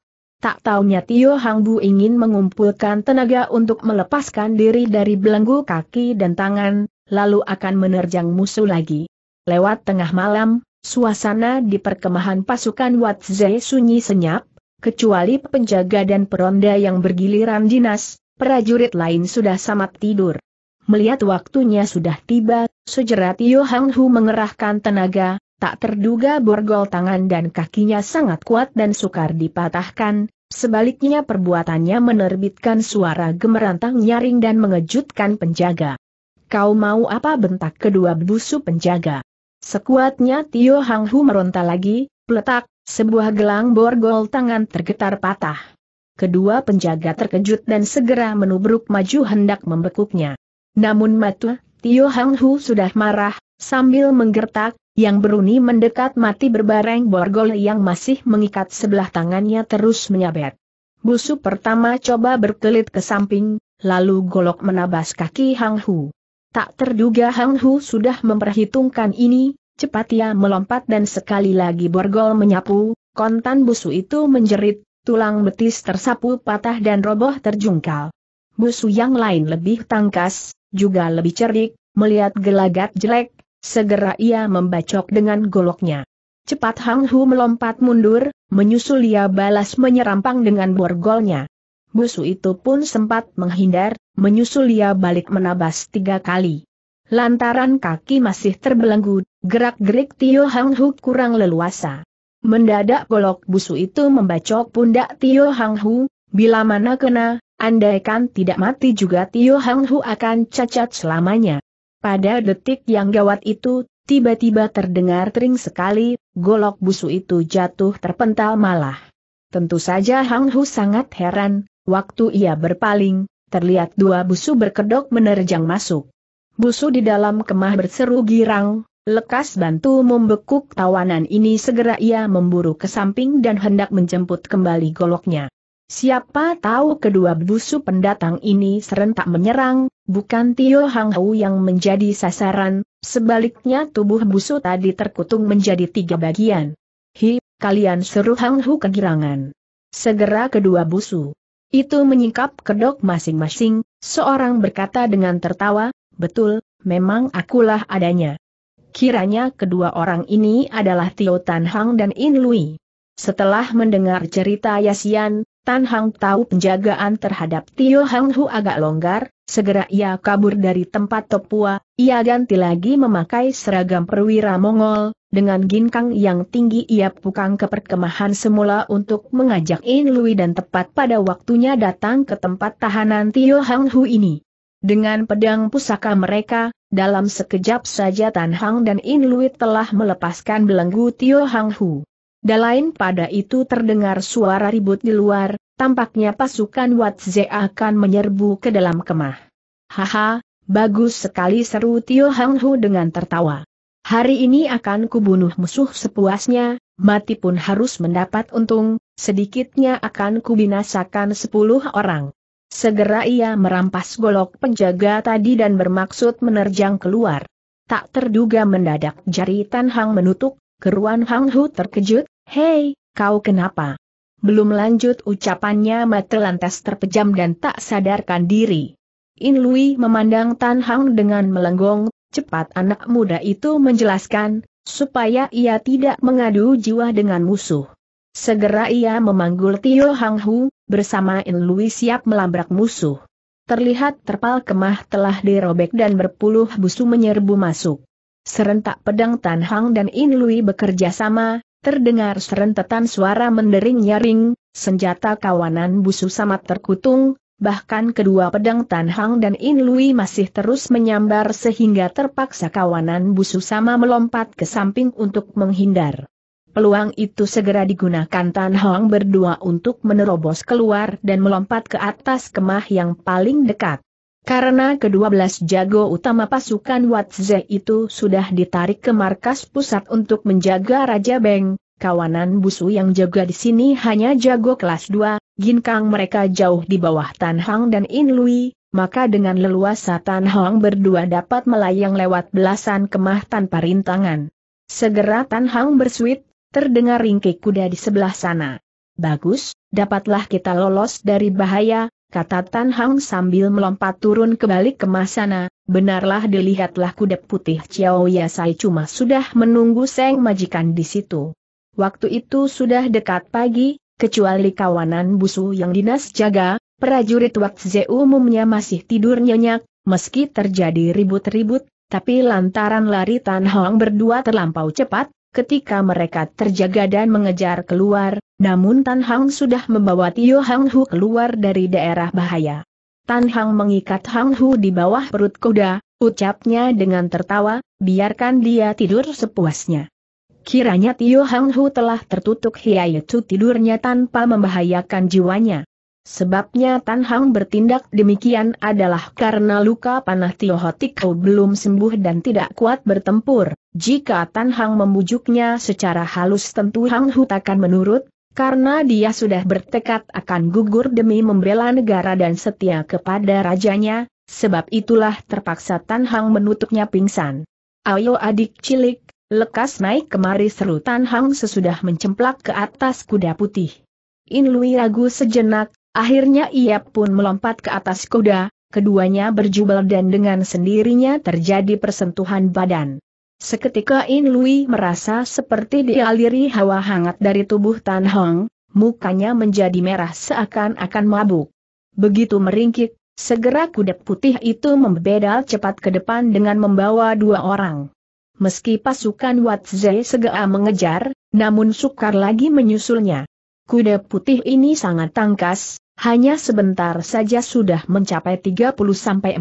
A: Tak taunya Tio Hang Hu ingin mengumpulkan tenaga untuk melepaskan diri dari belenggu kaki dan tangan, lalu akan menerjang musuh lagi. Lewat tengah malam, suasana di perkemahan pasukan Watze sunyi senyap, kecuali penjaga dan peronda yang bergiliran dinas, prajurit lain sudah samat tidur. Melihat waktunya sudah tiba, segera Tio Hang Hu mengerahkan tenaga, tak terduga borgol tangan dan kakinya sangat kuat dan sukar dipatahkan, Sebaliknya perbuatannya menerbitkan suara gemerantang nyaring dan mengejutkan penjaga. Kau mau apa bentak kedua busu penjaga? Sekuatnya Tio Hang Hu meronta lagi, peletak, sebuah gelang borgol tangan tergetar patah. Kedua penjaga terkejut dan segera menubruk maju hendak membekuknya. Namun matu, Tio Hang Hu sudah marah, sambil menggertak, yang beruni mendekat mati berbareng borgol yang masih mengikat sebelah tangannya terus menyabet. Busu pertama coba berkelit ke samping, lalu golok menabas kaki Hang Hu. Tak terduga Hang Hu sudah memperhitungkan ini, cepat ia melompat dan sekali lagi borgol menyapu, kontan busu itu menjerit, tulang betis tersapu patah dan roboh terjungkal. Busu yang lain lebih tangkas, juga lebih cerdik, melihat gelagat jelek, Segera ia membacok dengan goloknya. Cepat Hang Hu melompat mundur, menyusul ia balas menyerampang dengan borgolnya. Busu itu pun sempat menghindar, menyusul ia balik menabas tiga kali. Lantaran kaki masih terbelenggu, gerak-gerik Tio Hang Hu kurang leluasa. Mendadak golok busu itu membacok pundak Tio Hang Hu, bila mana kena, andaikan tidak mati juga Tio Hang Hu akan cacat selamanya. Pada detik yang gawat itu, tiba-tiba terdengar tering sekali, golok busu itu jatuh terpental malah. Tentu saja Hang Hu sangat heran, waktu ia berpaling, terlihat dua busu berkedok menerjang masuk. Busu di dalam kemah berseru girang, lekas bantu membekuk tawanan ini segera ia memburu ke samping dan hendak menjemput kembali goloknya. Siapa tahu kedua busu pendatang ini serentak menyerang, bukan Tio Hang Hou yang menjadi sasaran, sebaliknya tubuh busu tadi terkutung menjadi tiga bagian. Hi, kalian seru Hang Hou kegirangan. Segera kedua busu. Itu menyingkap kedok masing-masing, seorang berkata dengan tertawa, betul, memang akulah adanya. Kiranya kedua orang ini adalah Tio Tan Hang dan In Lui. Setelah mendengar cerita Yasian, Tan Hang tahu penjagaan terhadap Tio Hang Hu agak longgar, segera ia kabur dari tempat Topua, ia ganti lagi memakai seragam perwira Mongol, dengan ginkang yang tinggi ia pukang ke perkemahan semula untuk mengajak In Lui dan tepat pada waktunya datang ke tempat tahanan Tio Hang Hu ini. Dengan pedang pusaka mereka, dalam sekejap saja Tan Hang dan In Lui telah melepaskan belenggu Tio Hang Hu. Dalain pada itu terdengar suara ribut di luar, tampaknya pasukan Watze akan menyerbu ke dalam kemah. Haha, bagus sekali seru Tio Hang Hu dengan tertawa. Hari ini akan kubunuh musuh sepuasnya, mati pun harus mendapat untung, sedikitnya akan kubinasakan sepuluh orang. Segera ia merampas golok penjaga tadi dan bermaksud menerjang keluar. Tak terduga mendadak jari Tan Hang menutup, keruan Hang Hu terkejut, Hei, kau kenapa? Belum lanjut ucapannya mata lantas terpejam dan tak sadarkan diri. In Lui memandang Tan Hang dengan melenggong, cepat anak muda itu menjelaskan, supaya ia tidak mengadu jiwa dengan musuh. Segera ia memanggul Tio Hang Hu, bersama In Lui siap melabrak musuh. Terlihat terpal kemah telah dirobek dan berpuluh busu menyerbu masuk. Serentak pedang Tan Hang dan In Lui bekerja sama, Terdengar serentetan suara mendering nyaring, senjata kawanan busu sama terkutung, bahkan kedua pedang Tan Hang dan In Lui masih terus menyambar sehingga terpaksa kawanan busu sama melompat ke samping untuk menghindar. Peluang itu segera digunakan Tan Hang berdua untuk menerobos keluar dan melompat ke atas kemah yang paling dekat. Karena kedua belas jago utama pasukan Watze itu sudah ditarik ke markas pusat untuk menjaga Raja Beng, kawanan busu yang jaga di sini hanya jago kelas 2, ginkang mereka jauh di bawah Tan Hang dan In Lui, maka dengan leluasa Tan Hang berdua dapat melayang lewat belasan kemah tanpa rintangan. Segera Tan Hang bersuit, terdengar ringkik kuda di sebelah sana. Bagus, dapatlah kita lolos dari bahaya, kata Tan Hang sambil melompat turun ke balik kemasana, benarlah dilihatlah kuda putih Chiao Yasai cuma sudah menunggu Seng majikan di situ. Waktu itu sudah dekat pagi, kecuali kawanan busu yang dinas jaga, prajurit Wak Ze umumnya masih tidur nyenyak, meski terjadi ribut-ribut, tapi lantaran lari Tan Hang berdua terlampau cepat, ketika mereka terjaga dan mengejar keluar, namun Tan Hang sudah membawa Tio Hang Hu keluar dari daerah bahaya. Tan Hang mengikat Hang Hu di bawah perut kuda, ucapnya dengan tertawa, biarkan dia tidur sepuasnya. Kiranya Tio Hang Hu telah tertutup hiayetu tidurnya tanpa membahayakan jiwanya. Sebabnya Tan Hang bertindak demikian adalah karena luka panah Tio Hotikau belum sembuh dan tidak kuat bertempur. Jika Tan Hang membujuknya secara halus tentu Hang takkan menurut, karena dia sudah bertekad akan gugur demi membela negara dan setia kepada rajanya, sebab itulah terpaksa Tan Hang menutupnya pingsan. Ayo adik cilik, lekas naik kemari seru Tan Hang sesudah mencemplak ke atas kuda putih. In Lui ragu sejenak, Akhirnya ia pun melompat ke atas kuda, keduanya berjubel dan dengan sendirinya terjadi persentuhan badan. Seketika In Lui merasa seperti dialiri hawa hangat dari tubuh Tan Hong, mukanya menjadi merah seakan-akan mabuk. Begitu meringkik, segera kuda putih itu membedal cepat ke depan dengan membawa dua orang. Meski pasukan Zai segera mengejar, namun sukar lagi menyusulnya. Kuda putih ini sangat tangkas, hanya sebentar saja sudah mencapai 30-40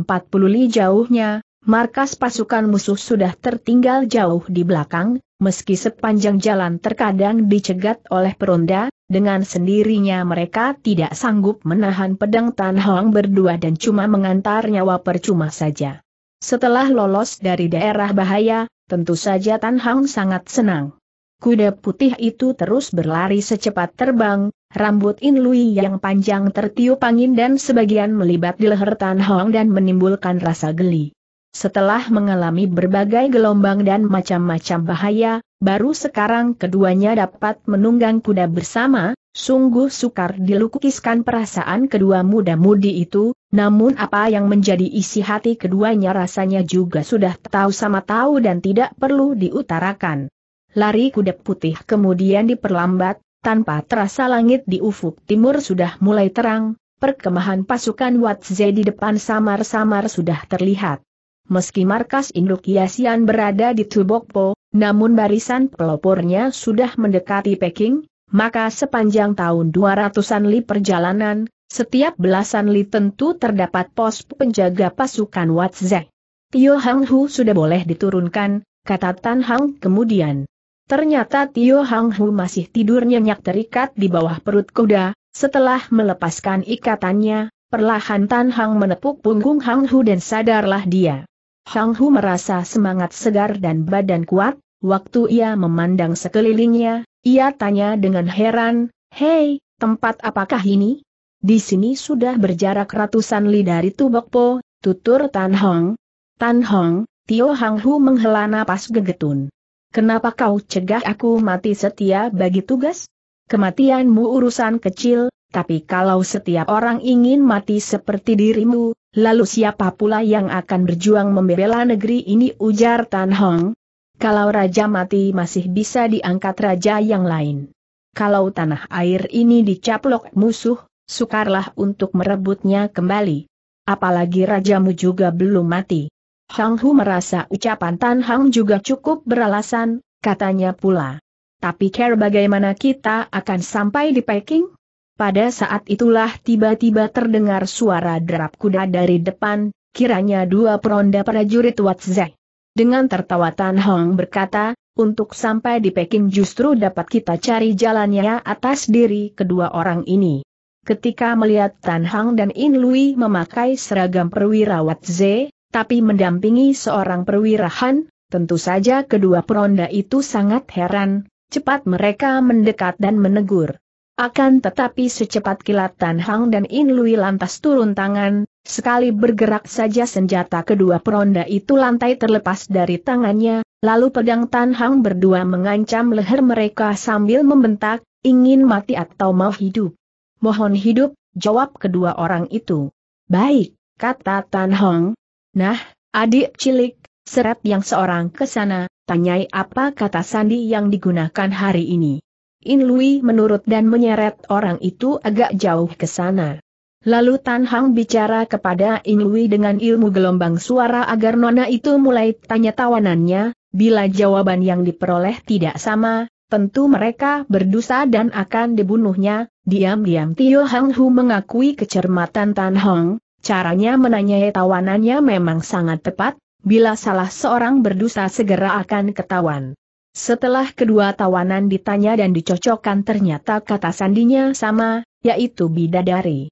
A: li jauhnya, markas pasukan musuh sudah tertinggal jauh di belakang, meski sepanjang jalan terkadang dicegat oleh peronda, dengan sendirinya mereka tidak sanggup menahan pedang Tan Hoang berdua dan cuma mengantar nyawa percuma saja. Setelah lolos dari daerah bahaya, tentu saja Tan Hang sangat senang. Kuda putih itu terus berlari secepat terbang, Rambut In Lui yang panjang tertiup angin dan sebagian melibat di leher Tan Hong dan menimbulkan rasa geli. Setelah mengalami berbagai gelombang dan macam-macam bahaya, baru sekarang keduanya dapat menunggang kuda bersama, sungguh sukar dilukiskan perasaan kedua muda-mudi itu, namun apa yang menjadi isi hati keduanya rasanya juga sudah tahu sama tahu dan tidak perlu diutarakan. Lari kuda putih kemudian diperlambat, tanpa terasa langit di ufuk timur sudah mulai terang, perkemahan pasukan Watze di depan samar-samar sudah terlihat. Meski markas induk Yasian berada di Tubokpo, namun barisan pelopornya sudah mendekati Peking, maka sepanjang tahun 200-an li perjalanan, setiap belasan li tentu terdapat pos penjaga pasukan Watze. Tio Hang Hu sudah boleh diturunkan, kata Tan Hang kemudian. Ternyata Tio Hang Hu masih tidur nyenyak terikat di bawah perut kuda, setelah melepaskan ikatannya, perlahan Tan Hang menepuk punggung Hang Hu dan sadarlah dia. Hang Hu merasa semangat segar dan badan kuat, waktu ia memandang sekelilingnya, ia tanya dengan heran, Hei, tempat apakah ini? Di sini sudah berjarak ratusan li dari Tubokpo, tutur Tan Hong. Tan Hong, Tio Hang Hu menghela napas gegetun. Kenapa kau cegah aku mati setia bagi tugas? Kematianmu urusan kecil, tapi kalau setiap orang ingin mati seperti dirimu, lalu siapa pula yang akan berjuang membela negeri ini ujar Tan Hong? Kalau raja mati masih bisa diangkat raja yang lain. Kalau tanah air ini dicaplok musuh, sukarlah untuk merebutnya kembali. Apalagi rajamu juga belum mati. Hang Hu merasa ucapan Tan Hang juga cukup beralasan, katanya pula. Tapi care bagaimana kita akan sampai di Peking? Pada saat itulah tiba-tiba terdengar suara derap kuda dari depan, kiranya dua peronda prajurit Zek. Dengan tertawa Tan Hong berkata, untuk sampai di Peking justru dapat kita cari jalannya atas diri kedua orang ini. Ketika melihat Tan Hang dan In Lui memakai seragam perwira Wat Watze, tapi mendampingi seorang perwirahan, tentu saja kedua peronda itu sangat heran, cepat mereka mendekat dan menegur. Akan tetapi secepat kilat Tan Hang dan In Lui lantas turun tangan, sekali bergerak saja senjata kedua peronda itu lantai terlepas dari tangannya, lalu pedang Tan Hang berdua mengancam leher mereka sambil membentak, ingin mati atau mau hidup. Mohon hidup, jawab kedua orang itu. Baik, kata Tan Hong, Nah, adik cilik, seret yang seorang ke sana, tanyai apa kata sandi yang digunakan hari ini. In Lui menurut dan menyeret orang itu agak jauh ke sana. Lalu Tan Hang bicara kepada In Lui dengan ilmu gelombang suara agar nona itu mulai tanya tawanannya, bila jawaban yang diperoleh tidak sama, tentu mereka berdosa dan akan dibunuhnya, diam-diam Tio Hang Hu mengakui kecermatan Tan Hang, Caranya menanyai tawanannya memang sangat tepat, bila salah seorang berdosa segera akan ketahuan. Setelah kedua tawanan ditanya dan dicocokkan ternyata kata sandinya sama, yaitu bidadari.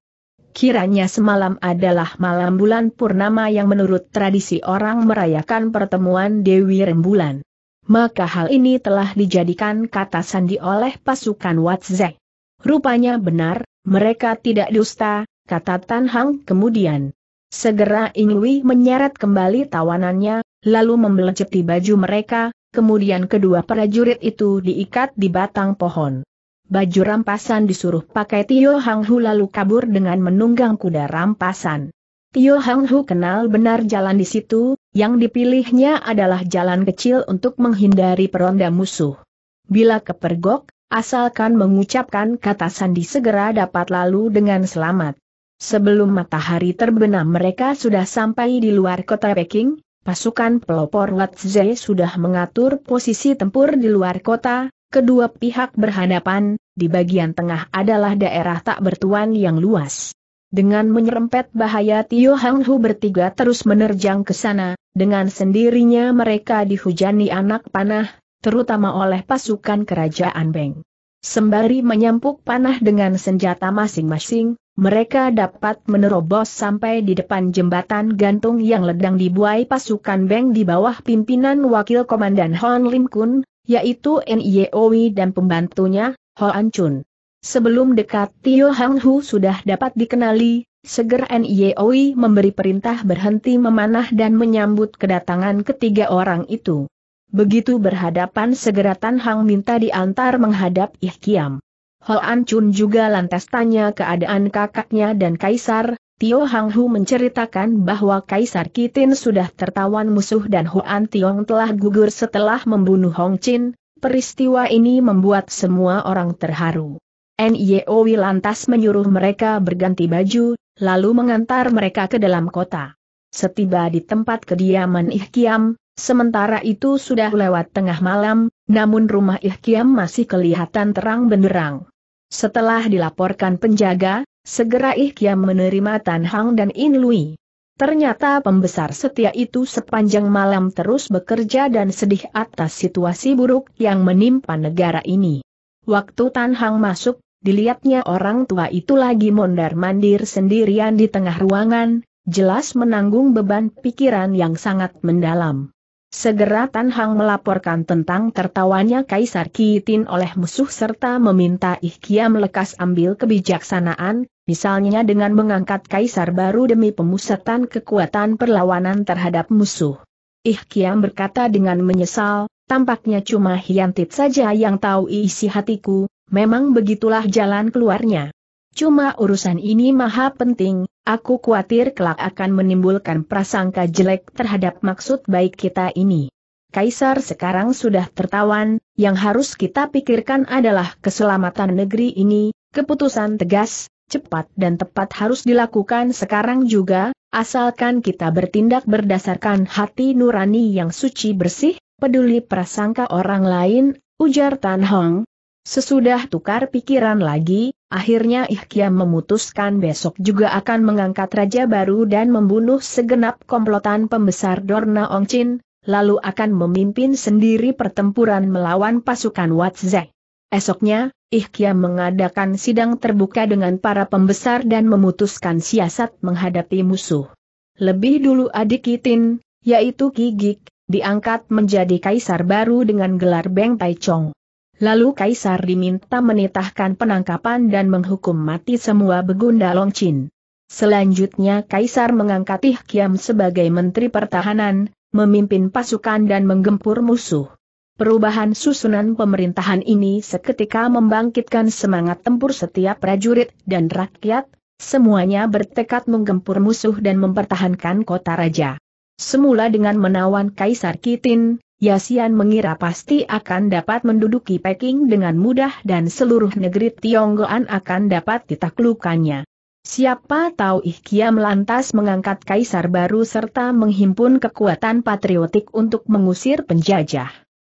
A: Kiranya semalam adalah malam bulan purnama yang menurut tradisi orang merayakan pertemuan Dewi Rembulan. Maka hal ini telah dijadikan kata sandi oleh pasukan Watzek. Rupanya benar, mereka tidak dusta, kata Tan Hang kemudian. Segera Ingwi menyeret kembali tawanannya, lalu membeleceti baju mereka, kemudian kedua prajurit itu diikat di batang pohon. Baju rampasan disuruh pakai Tio Hang Hu lalu kabur dengan menunggang kuda rampasan. Tio Hang Hu kenal benar jalan di situ, yang dipilihnya adalah jalan kecil untuk menghindari peronda musuh. Bila kepergok, asalkan mengucapkan kata sandi segera dapat lalu dengan selamat. Sebelum matahari terbenam mereka sudah sampai di luar kota Peking, pasukan pelopor Watze sudah mengatur posisi tempur di luar kota, kedua pihak berhadapan, di bagian tengah adalah daerah tak bertuan yang luas. Dengan menyerempet bahaya Tio Hang Hu bertiga terus menerjang ke sana, dengan sendirinya mereka dihujani anak panah, terutama oleh pasukan kerajaan Beng. Sembari menyampuk panah dengan senjata masing-masing, mereka dapat menerobos sampai di depan jembatan gantung yang ledang dibuai pasukan Beng di bawah pimpinan Wakil Komandan Hon Lim Kun, yaitu Nyeowi dan pembantunya, Hoan Chun. Sebelum dekat Tio Hang Hu sudah dapat dikenali, segera Nyeowi memberi perintah berhenti memanah dan menyambut kedatangan ketiga orang itu. Begitu berhadapan segera Tan Hang minta diantar menghadap Ih Kiam. An Chun juga lantas tanya keadaan kakaknya dan Kaisar, Tio Hang Hu menceritakan bahwa Kaisar Kitin sudah tertawan musuh dan An Tiong telah gugur setelah membunuh Hong Chin, peristiwa ini membuat semua orang terharu. Nyeowi lantas menyuruh mereka berganti baju, lalu mengantar mereka ke dalam kota. Setiba di tempat kediaman Kiam, Sementara itu sudah lewat tengah malam, namun rumah Ihkiam masih kelihatan terang benderang. Setelah dilaporkan penjaga, segera Ihkiam menerima Tan Hang dan In Lui. Ternyata pembesar setia itu sepanjang malam terus bekerja dan sedih atas situasi buruk yang menimpa negara ini. Waktu Tan Hang masuk, dilihatnya orang tua itu lagi mondar-mandir sendirian di tengah ruangan, jelas menanggung beban pikiran yang sangat mendalam. Segera Tan Hang melaporkan tentang tertawanya Kaisar Kitin oleh musuh serta meminta Ihkiam lekas ambil kebijaksanaan, misalnya dengan mengangkat Kaisar baru demi pemusatan kekuatan perlawanan terhadap musuh. Ihkiam berkata dengan menyesal, tampaknya cuma Hyantit saja yang tahu isi hatiku, memang begitulah jalan keluarnya. Cuma urusan ini maha penting, aku khawatir kelak akan menimbulkan prasangka jelek terhadap maksud baik kita ini. Kaisar sekarang sudah tertawan, yang harus kita pikirkan adalah keselamatan negeri ini, keputusan tegas, cepat dan tepat harus dilakukan sekarang juga, asalkan kita bertindak berdasarkan hati nurani yang suci bersih, peduli prasangka orang lain, ujar Tan Hong, Sesudah tukar pikiran lagi, akhirnya Ihkiam memutuskan besok juga akan mengangkat raja baru dan membunuh segenap komplotan pembesar Dorna Chin, lalu akan memimpin sendiri pertempuran melawan pasukan Watzek. Esoknya, Ihkia mengadakan sidang terbuka dengan para pembesar dan memutuskan siasat menghadapi musuh. Lebih dulu adik Kitin, yaitu Kigik, diangkat menjadi kaisar baru dengan gelar Beng Tai Lalu Kaisar diminta menitahkan penangkapan dan menghukum mati semua begunda Chin. Selanjutnya Kaisar mengangkat Ihkiam sebagai Menteri Pertahanan, memimpin pasukan dan menggempur musuh. Perubahan susunan pemerintahan ini seketika membangkitkan semangat tempur setiap prajurit dan rakyat, semuanya bertekad menggempur musuh dan mempertahankan kota raja. Semula dengan menawan Kaisar Kitin, Yasian mengira pasti akan dapat menduduki Peking dengan mudah dan seluruh negeri Tionggoan akan dapat ditaklukannya. Siapa tahu Ihkia melantas mengangkat kaisar baru serta menghimpun kekuatan patriotik untuk mengusir penjajah.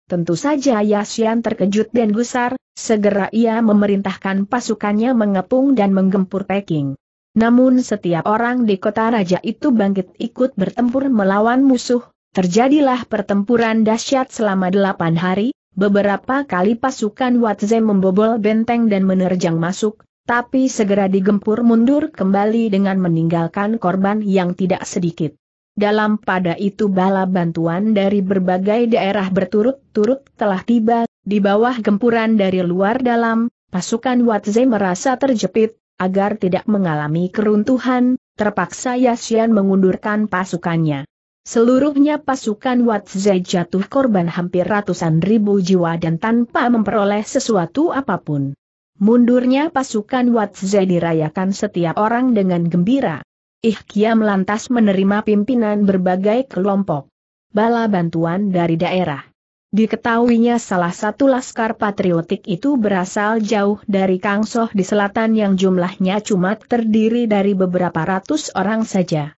A: Tentu saja Yasian terkejut dan gusar, segera ia memerintahkan pasukannya mengepung dan menggempur Peking. Namun setiap orang di kota raja itu bangkit ikut bertempur melawan musuh, Terjadilah pertempuran dahsyat selama delapan hari, beberapa kali pasukan Watze membobol benteng dan menerjang masuk, tapi segera digempur mundur kembali dengan meninggalkan korban yang tidak sedikit. Dalam pada itu bala bantuan dari berbagai daerah berturut-turut telah tiba, di bawah gempuran dari luar dalam, pasukan Watze merasa terjepit, agar tidak mengalami keruntuhan, terpaksa Yasian mengundurkan pasukannya. Seluruhnya pasukan Watzai jatuh korban hampir ratusan ribu jiwa dan tanpa memperoleh sesuatu apapun. Mundurnya pasukan Watzai dirayakan setiap orang dengan gembira. Ihkiam lantas menerima pimpinan berbagai kelompok. Bala bantuan dari daerah. Diketahuinya salah satu laskar patriotik itu berasal jauh dari Kangsoh di selatan yang jumlahnya cuma terdiri dari beberapa ratus orang saja.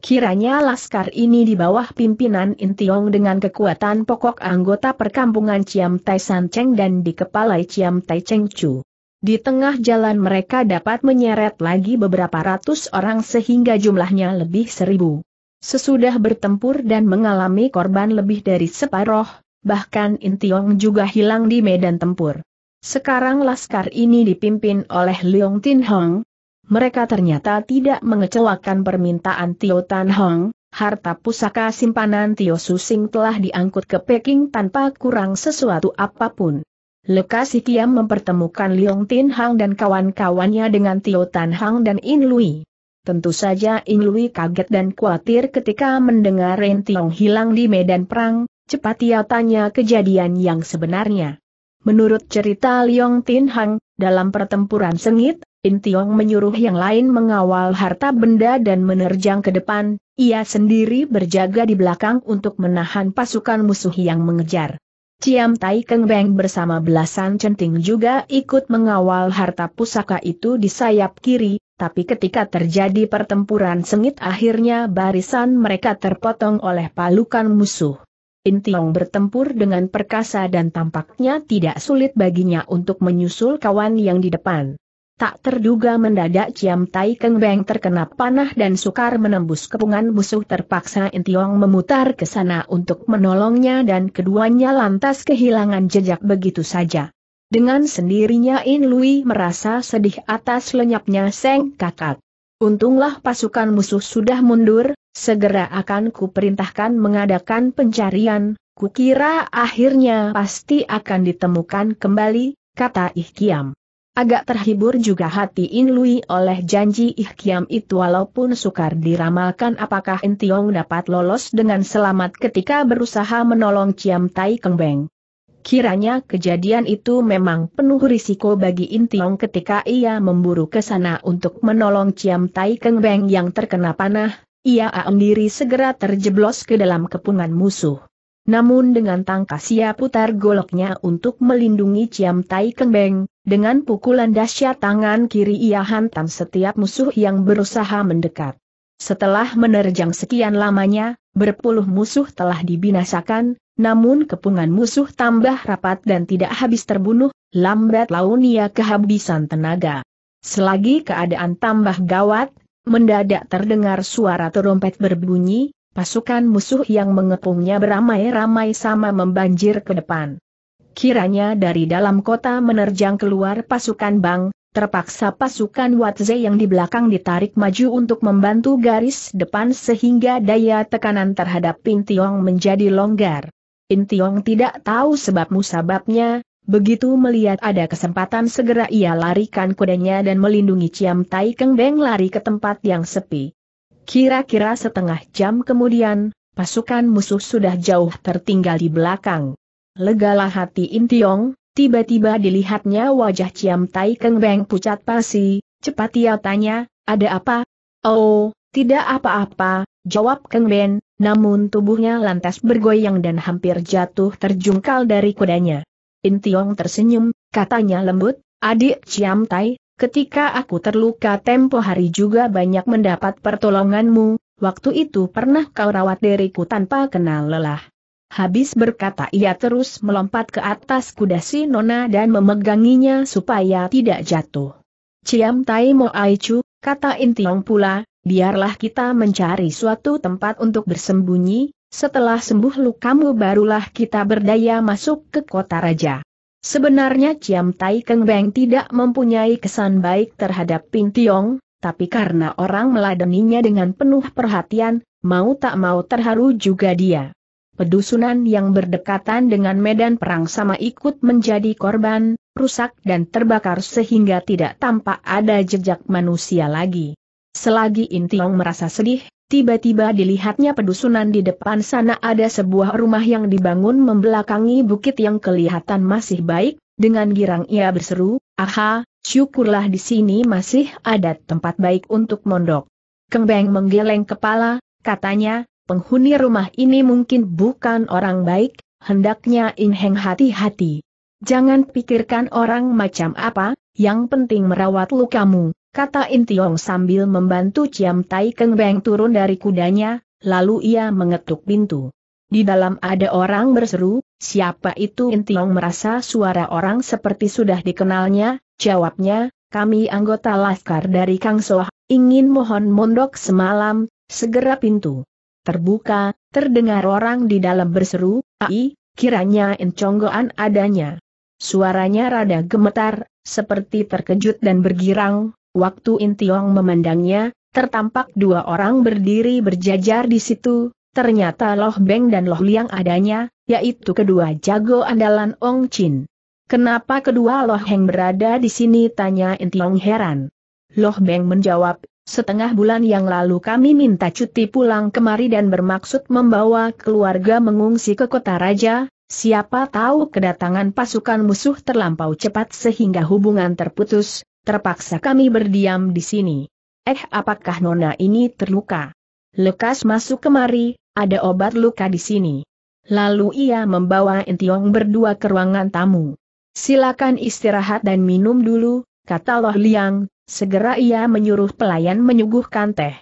A: Kiranya laskar ini di bawah pimpinan Intiong dengan kekuatan pokok anggota perkampungan Ciam Tai San Cheng dan di kepala Ciam Tai Cheng Chu. Di tengah jalan mereka dapat menyeret lagi beberapa ratus orang sehingga jumlahnya lebih seribu. Sesudah bertempur dan mengalami korban lebih dari separoh, bahkan Intiong juga hilang di medan tempur. Sekarang laskar ini dipimpin oleh Leong Tin Hong, mereka ternyata tidak mengecewakan permintaan Tio Tan Hong, harta pusaka simpanan Tio Susing telah diangkut ke Peking tanpa kurang sesuatu apapun. Lekasi Kiam mempertemukan Liong Tin Hang dan kawan-kawannya dengan Tio Tan Hang dan In Lui. Tentu saja In Lui kaget dan khawatir ketika mendengar Ren Tiong hilang di medan perang, cepat ia tanya kejadian yang sebenarnya. Menurut cerita Liong Tin Hang, dalam pertempuran sengit, Tiong menyuruh yang lain mengawal harta benda dan menerjang ke depan, ia sendiri berjaga di belakang untuk menahan pasukan musuh yang mengejar. Ciam Tai Keng Beng bersama belasan centing juga ikut mengawal harta pusaka itu di sayap kiri, tapi ketika terjadi pertempuran sengit akhirnya barisan mereka terpotong oleh palukan musuh. Tiong bertempur dengan perkasa dan tampaknya tidak sulit baginya untuk menyusul kawan yang di depan. Tak terduga mendadak Ciam Tai Keng Beng terkena panah dan sukar menembus kepungan musuh terpaksa Intiong memutar ke sana untuk menolongnya dan keduanya lantas kehilangan jejak begitu saja. Dengan sendirinya In Lui merasa sedih atas lenyapnya Seng Kakak. Untunglah pasukan musuh sudah mundur, segera akan kuperintahkan mengadakan pencarian, kukira akhirnya pasti akan ditemukan kembali, kata Kiam. Agak terhibur juga hati In Lui oleh janji Ihkiam itu walaupun sukar diramalkan apakah In Tiong dapat lolos dengan selamat ketika berusaha menolong Ciam Tai Beng. Kiranya kejadian itu memang penuh risiko bagi In Tiong ketika ia memburu ke sana untuk menolong Ciam Tai Beng yang terkena panah, ia sendiri segera terjeblos ke dalam kepungan musuh. Namun dengan tangkas ia putar goloknya untuk melindungi Ciam Tai Kengbeng, dengan pukulan dahsyat tangan kiri ia hantam setiap musuh yang berusaha mendekat. Setelah menerjang sekian lamanya, berpuluh musuh telah dibinasakan, namun kepungan musuh tambah rapat dan tidak habis terbunuh, lambat laun ia kehabisan tenaga. Selagi keadaan tambah gawat, mendadak terdengar suara terompet berbunyi, Pasukan musuh yang mengepungnya beramai-ramai sama membanjir ke depan. Kiranya dari dalam kota menerjang keluar pasukan Bang, terpaksa pasukan Watze yang di belakang ditarik maju untuk membantu garis depan sehingga daya tekanan terhadap Pintiong menjadi longgar. Pintiong tidak tahu sebab musababnya, begitu melihat ada kesempatan segera ia larikan kudanya dan melindungi Ciam Tai Keng Beng lari ke tempat yang sepi. Kira-kira setengah jam kemudian, pasukan musuh sudah jauh tertinggal di belakang. Legalah hati Intiong, tiba-tiba dilihatnya wajah Ciam Tai Keng Beng pucat pasi, cepat ia tanya, ada apa? Oh, tidak apa-apa, jawab Keng Ben, namun tubuhnya lantas bergoyang dan hampir jatuh terjungkal dari kudanya. Intiong tersenyum, katanya lembut, adik Ciam Tai, Ketika aku terluka tempo hari juga banyak mendapat pertolonganmu, waktu itu pernah kau rawat diriku tanpa kenal lelah. Habis berkata ia terus melompat ke atas kuda si Nona dan memeganginya supaya tidak jatuh. Ciam Tai Mo Aichu, kata Intiong pula, biarlah kita mencari suatu tempat untuk bersembunyi, setelah sembuh lukamu barulah kita berdaya masuk ke kota raja. Sebenarnya Ciam Tai Keng Beng tidak mempunyai kesan baik terhadap Pin Tiong, tapi karena orang meladeninya dengan penuh perhatian, mau tak mau terharu juga dia. Pedusunan yang berdekatan dengan medan perang sama ikut menjadi korban, rusak dan terbakar sehingga tidak tampak ada jejak manusia lagi. Selagi Intiong merasa sedih, Tiba-tiba dilihatnya pedusunan di depan sana ada sebuah rumah yang dibangun membelakangi bukit yang kelihatan masih baik, dengan girang ia berseru, aha, syukurlah di sini masih ada tempat baik untuk mondok. Kembeng menggeleng kepala, katanya, penghuni rumah ini mungkin bukan orang baik, hendaknya Inheng hati-hati. Jangan pikirkan orang macam apa, yang penting merawat lukamu kata Intiong sambil membantu Ciam Tai Keng Beng turun dari kudanya, lalu ia mengetuk pintu. Di dalam ada orang berseru, siapa itu Intiong merasa suara orang seperti sudah dikenalnya, jawabnya, kami anggota laskar dari Kang Soh, ingin mohon mondok semalam, segera pintu. Terbuka, terdengar orang di dalam berseru, ai, kiranya Enconggoan adanya. Suaranya rada gemetar, seperti terkejut dan bergirang, Waktu Intiong memandangnya, tertampak dua orang berdiri berjajar di situ, ternyata Loh Beng dan Loh Liang adanya, yaitu kedua jago andalan Ong Chin. Kenapa kedua Loh Heng berada di sini tanya Intiong heran. Loh Beng menjawab, setengah bulan yang lalu kami minta cuti pulang kemari dan bermaksud membawa keluarga mengungsi ke kota raja, siapa tahu kedatangan pasukan musuh terlampau cepat sehingga hubungan terputus, terpaksa kami berdiam di sini. Eh apakah nona ini terluka? Lekas masuk kemari, ada obat luka di sini. Lalu ia membawa Entiong berdua ke ruangan tamu. Silakan istirahat dan minum dulu, kata Loh Liang, segera ia menyuruh pelayan menyuguhkan teh.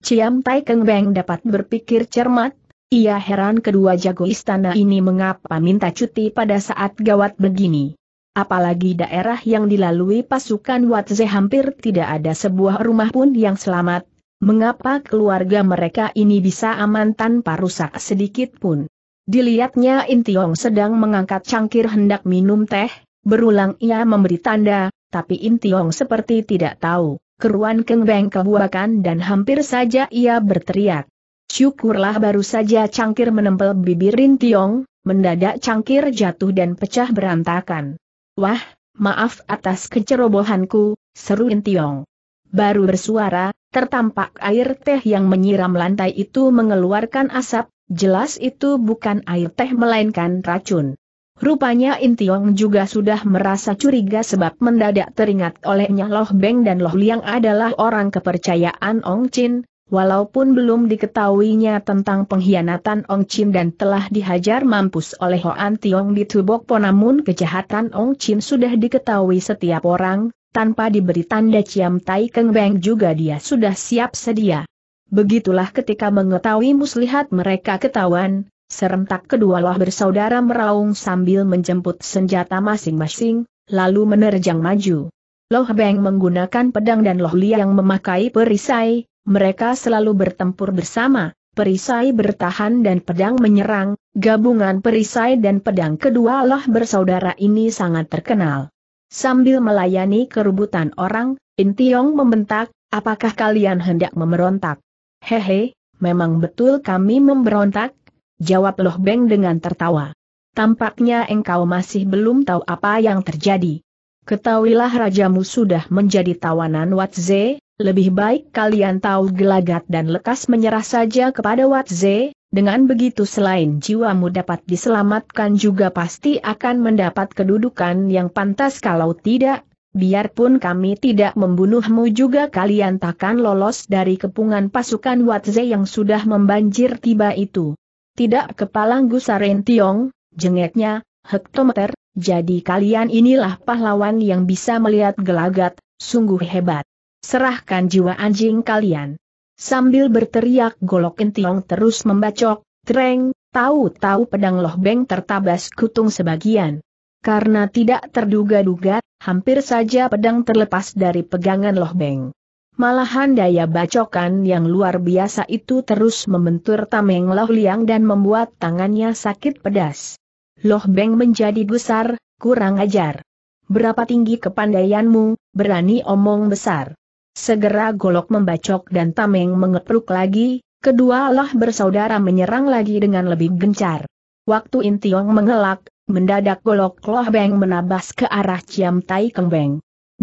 A: Ciam Tai Keng Beng dapat berpikir cermat, ia heran kedua jago istana ini mengapa minta cuti pada saat gawat begini. Apalagi daerah yang dilalui pasukan Watze hampir tidak ada sebuah rumah pun yang selamat. Mengapa keluarga mereka ini bisa aman tanpa rusak sedikit pun? Dilihatnya Intiong sedang mengangkat cangkir hendak minum teh, berulang ia memberi tanda, tapi Intiong seperti tidak tahu. Keruan Keng Beng kebuakan dan hampir saja ia berteriak. Syukurlah baru saja cangkir menempel bibir Inti Tiong, mendadak cangkir jatuh dan pecah berantakan. Wah, maaf atas kecerobohanku, seru Intiong. Baru bersuara, tertampak air teh yang menyiram lantai itu mengeluarkan asap, jelas itu bukan air teh melainkan racun. Rupanya Intiong juga sudah merasa curiga sebab mendadak teringat olehnya Loh Beng dan Loh Liang adalah orang kepercayaan Ong Chin, Walaupun belum diketahuinya tentang pengkhianatan Ong Chin dan telah dihajar mampus oleh Hoan Tiong di Tubok Po namun kejahatan Ong Chin sudah diketahui setiap orang, tanpa diberi tanda Ciam Tai Keng Beng juga dia sudah siap sedia. Begitulah ketika mengetahui muslihat mereka ketahuan, serentak kedua kedualah bersaudara meraung sambil menjemput senjata masing-masing, lalu menerjang maju. Loh Beng menggunakan pedang dan Loh Liang memakai perisai, mereka selalu bertempur bersama, perisai bertahan dan pedang menyerang, gabungan perisai dan pedang kedua lah bersaudara ini sangat terkenal. Sambil melayani kerubutan orang, Intiong membentak, apakah kalian hendak memberontak? Hehe, memang betul kami memberontak, jawab Loh Beng dengan tertawa. Tampaknya engkau masih belum tahu apa yang terjadi. Ketahuilah rajamu sudah menjadi tawanan Watze, lebih baik kalian tahu gelagat dan lekas menyerah saja kepada Watze, dengan begitu selain jiwamu dapat diselamatkan juga pasti akan mendapat kedudukan yang pantas kalau tidak, biarpun kami tidak membunuhmu juga kalian takkan lolos dari kepungan pasukan Watze yang sudah membanjir tiba itu. Tidak kepala Gusaren Tiong, jengeknya, hektometer, jadi kalian inilah pahlawan yang bisa melihat gelagat, sungguh hebat serahkan jiwa anjing kalian. Sambil berteriak golok entiong terus membacok, treng, tahu-tahu pedang loh beng tertabas kutung sebagian. Karena tidak terduga-duga, hampir saja pedang terlepas dari pegangan loh beng. Malahan daya bacokan yang luar biasa itu terus membentur tameng loh liang dan membuat tangannya sakit pedas. Loh beng menjadi besar, kurang ajar. Berapa tinggi kepandaianmu, berani omong besar. Segera golok membacok dan tameng mengepruk lagi, kedua lah bersaudara menyerang lagi dengan lebih gencar. Waktu Intiong mengelak, mendadak golok Loh Beng menabas ke arah Ciam Tai Keng Beng.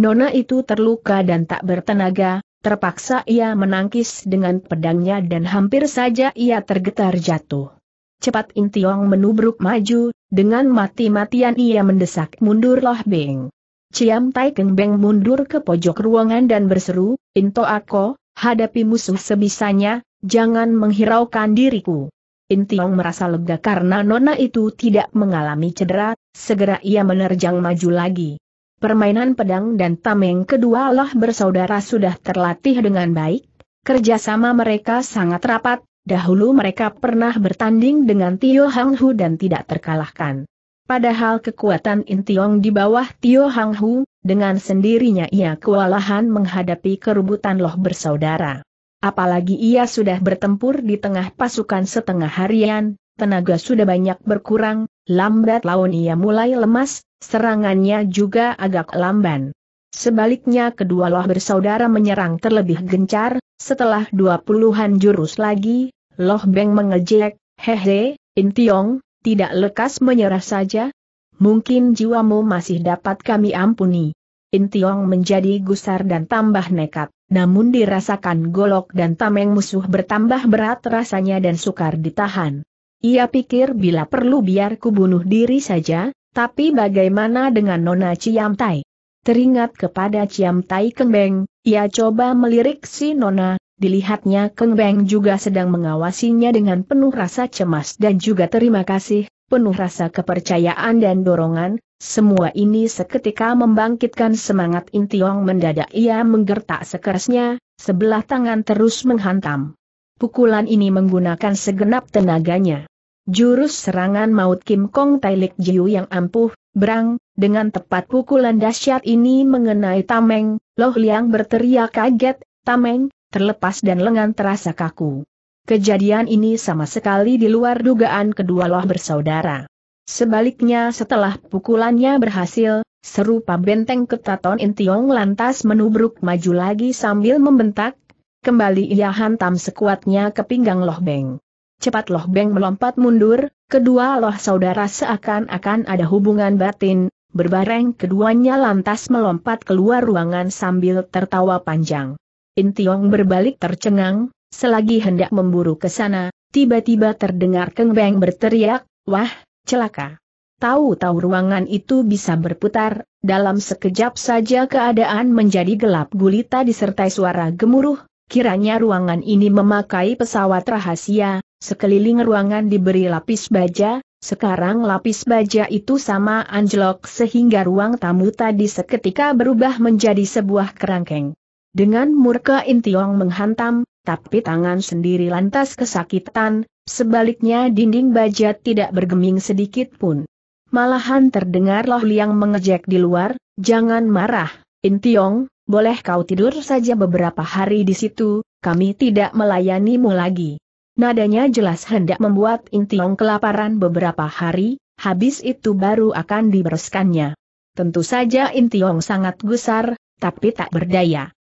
A: Nona itu terluka dan tak bertenaga, terpaksa ia menangkis dengan pedangnya dan hampir saja ia tergetar jatuh. Cepat Intiong menubruk maju, dengan mati-matian ia mendesak mundur Loh Beng. Ciam Tai Keng Beng mundur ke pojok ruangan dan berseru, Into Ako, hadapi musuh sebisanya, jangan menghiraukan diriku. Intiong merasa lega karena Nona itu tidak mengalami cedera, segera ia menerjang maju lagi. Permainan pedang dan tameng kedua lah bersaudara sudah terlatih dengan baik, kerjasama mereka sangat rapat, dahulu mereka pernah bertanding dengan Tio Hang Hu dan tidak terkalahkan. Padahal kekuatan Intiong di bawah Tio Hang Hu, dengan sendirinya ia kewalahan menghadapi kerubutan loh bersaudara. Apalagi ia sudah bertempur di tengah pasukan setengah harian, tenaga sudah banyak berkurang, lambat laun ia mulai lemas, serangannya juga agak lamban. Sebaliknya kedua loh bersaudara menyerang terlebih gencar, setelah dua puluhan jurus lagi, Loh Beng mengejek, hehe, Intiong, tidak lekas menyerah saja? Mungkin jiwamu masih dapat kami ampuni. Intiong menjadi gusar dan tambah nekat, namun dirasakan golok dan tameng musuh bertambah berat rasanya dan sukar ditahan. Ia pikir bila perlu biar ku bunuh diri saja, tapi bagaimana dengan Nona Ciamtai? Teringat kepada Ciamtai Kembeng, ia coba melirik si Nona, dilihatnya Keng Beng juga sedang mengawasinya dengan penuh rasa cemas dan juga terima kasih, penuh rasa kepercayaan dan dorongan, semua ini seketika membangkitkan semangat Intiong mendadak ia menggertak sekerasnya, sebelah tangan terus menghantam. Pukulan ini menggunakan segenap tenaganya. Jurus serangan maut Kim Kong Tailik Jiu yang ampuh, berang, dengan tepat pukulan dahsyat ini mengenai Tameng, Loh Liang berteriak kaget, Tameng, terlepas dan lengan terasa kaku. Kejadian ini sama sekali di luar dugaan kedua loh bersaudara. Sebaliknya setelah pukulannya berhasil, serupa benteng ketaton Intiong lantas menubruk maju lagi sambil membentak, kembali ia hantam sekuatnya ke pinggang Loh Beng. Cepat Loh Beng melompat mundur, kedua Loh saudara seakan-akan ada hubungan batin, berbareng keduanya lantas melompat keluar ruangan sambil tertawa panjang. Tiong berbalik tercengang, selagi hendak memburu ke sana, tiba-tiba terdengar Keng Beng berteriak, wah, celaka. Tahu-tahu ruangan itu bisa berputar, dalam sekejap saja keadaan menjadi gelap gulita disertai suara gemuruh, kiranya ruangan ini memakai pesawat rahasia, sekeliling ruangan diberi lapis baja, sekarang lapis baja itu sama anjlok sehingga ruang tamu tadi seketika berubah menjadi sebuah kerangkeng. Dengan murka Intiong menghantam, tapi tangan sendiri lantas kesakitan, sebaliknya dinding baja tidak bergeming sedikit pun. Malahan terdengar Loh Liang mengejek di luar, jangan marah, Intiong, boleh kau tidur saja beberapa hari di situ, kami tidak melayanimu lagi. Nadanya jelas hendak membuat Intiong kelaparan beberapa hari, habis itu baru akan dibereskannya. Tentu saja Intiong sangat gusar, tapi tak berdaya.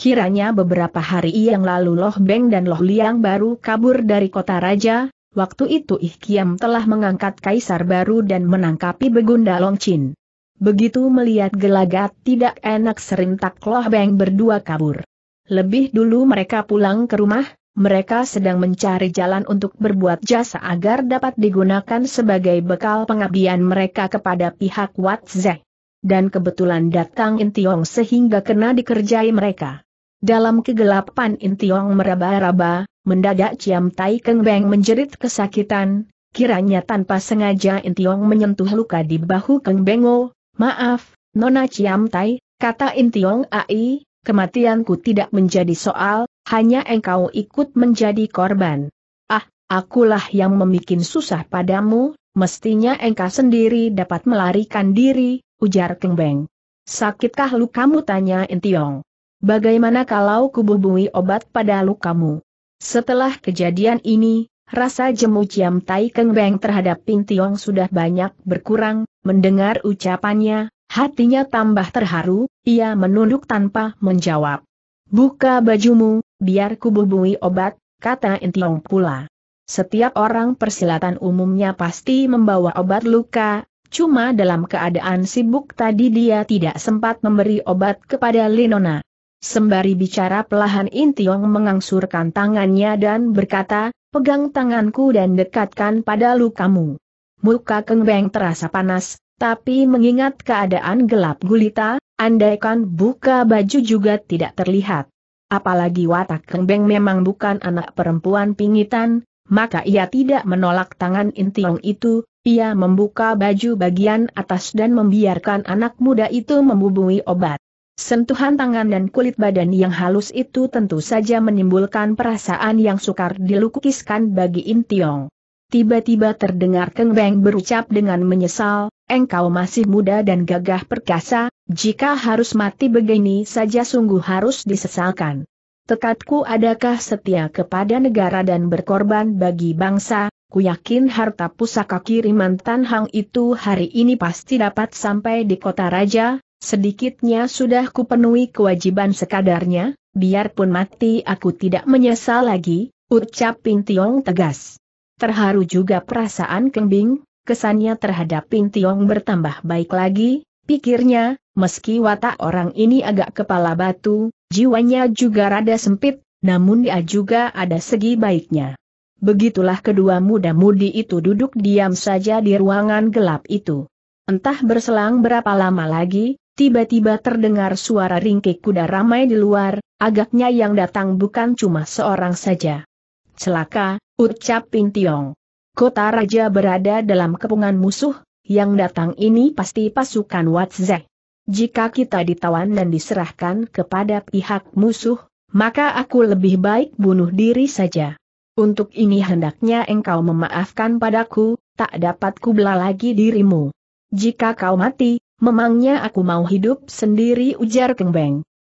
A: Kiranya beberapa hari yang lalu Loh Beng dan Loh Liang baru kabur dari kota raja, waktu itu Ih Kiam telah mengangkat kaisar baru dan menangkapi Begunda Chin. Begitu melihat gelagat tidak enak serintak Loh Beng berdua kabur. Lebih dulu mereka pulang ke rumah, mereka sedang mencari jalan untuk berbuat jasa agar dapat digunakan sebagai bekal pengabdian mereka kepada pihak Watzeh. Dan kebetulan datang Intiong sehingga kena dikerjai mereka. Dalam kegelapan Intiong meraba-raba, mendadak Ciam Tai Keng Beng menjerit kesakitan, kiranya tanpa sengaja Intiong menyentuh luka di bahu Keng Bengo, oh, maaf, Nona Ciam Tai, kata Intiong Ai, kematianku tidak menjadi soal, hanya engkau ikut menjadi korban. Ah, akulah yang memikin susah padamu, mestinya engkau sendiri dapat melarikan diri, ujar Keng Beng. Sakitkah lukamu tanya Intiong. Bagaimana kalau kububui obat pada lukamu? Setelah kejadian ini, rasa jemu Ciam Tai Keng Beng terhadap Ping Tiong sudah banyak berkurang, mendengar ucapannya, hatinya tambah terharu, ia menunduk tanpa menjawab. Buka bajumu, biar kububui obat, kata Intiong pula. Setiap orang persilatan umumnya pasti membawa obat luka, cuma dalam keadaan sibuk tadi dia tidak sempat memberi obat kepada Linona. Sembari bicara pelahan Intiong mengangsurkan tangannya dan berkata, pegang tanganku dan dekatkan pada lukamu. Muka Kengbeng terasa panas, tapi mengingat keadaan gelap gulita, andaikan buka baju juga tidak terlihat. Apalagi watak Kengbeng memang bukan anak perempuan pingitan, maka ia tidak menolak tangan Intiong itu, ia membuka baju bagian atas dan membiarkan anak muda itu membubungi obat. Sentuhan tangan dan kulit badan yang halus itu tentu saja menimbulkan perasaan yang sukar dilukiskan bagi Tiong. Tiba-tiba terdengar Keng Beng berucap dengan menyesal, engkau masih muda dan gagah perkasa, jika harus mati begini saja sungguh harus disesalkan. Tekadku adakah setia kepada negara dan berkorban bagi bangsa, ku yakin harta pusaka kiriman Tan Hang itu hari ini pasti dapat sampai di kota raja, Sedikitnya sudah kupenuhi kewajiban sekadarnya, biarpun mati aku tidak menyesal lagi, ucap Ping tegas. Terharu juga perasaan kembing, kesannya terhadap Ping bertambah baik lagi, pikirnya, meski watak orang ini agak kepala batu, jiwanya juga rada sempit, namun dia juga ada segi baiknya. Begitulah kedua muda-mudi itu duduk diam saja di ruangan gelap itu. Entah berselang berapa lama lagi, Tiba-tiba terdengar suara ringkik kuda ramai di luar, agaknya yang datang bukan cuma seorang saja. Celaka, ucap Pintiong. Kota Raja berada dalam kepungan musuh, yang datang ini pasti pasukan Watzek. Jika kita ditawan dan diserahkan kepada pihak musuh, maka aku lebih baik bunuh diri saja. Untuk ini hendaknya engkau memaafkan padaku, tak dapat kubelah lagi dirimu. Jika kau mati, Memangnya aku mau hidup sendiri ujar Keng Beng.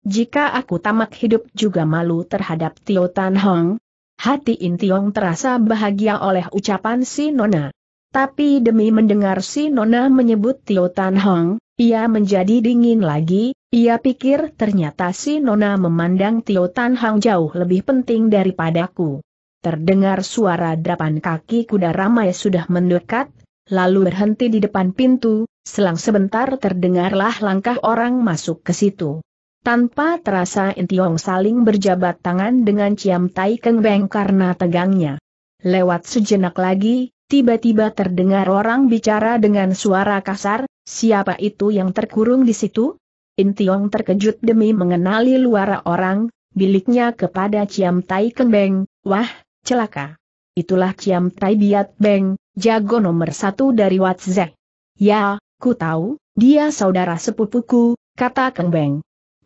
A: Jika aku tamak hidup juga malu terhadap Tio Tan Hong. Hati Intiong terasa bahagia oleh ucapan si Nona. Tapi demi mendengar si Nona menyebut Tio Tan Hong, ia menjadi dingin lagi, ia pikir ternyata si Nona memandang Tio Tan Hong jauh lebih penting daripadaku. Terdengar suara dapan kaki kuda ramai sudah mendekat, lalu berhenti di depan pintu, selang sebentar terdengarlah langkah orang masuk ke situ. Tanpa terasa Intiong saling berjabat tangan dengan Ciam Tai Keng Beng karena tegangnya. Lewat sejenak lagi, tiba-tiba terdengar orang bicara dengan suara kasar, siapa itu yang terkurung di situ? Intiong terkejut demi mengenali luara orang, biliknya kepada Ciam Tai Keng Beng. wah, celaka. Itulah Ciam Tai Biat Beng, jago nomor satu dari Watze. Ya, ku tahu, dia saudara sepupuku, kata Keng Beng.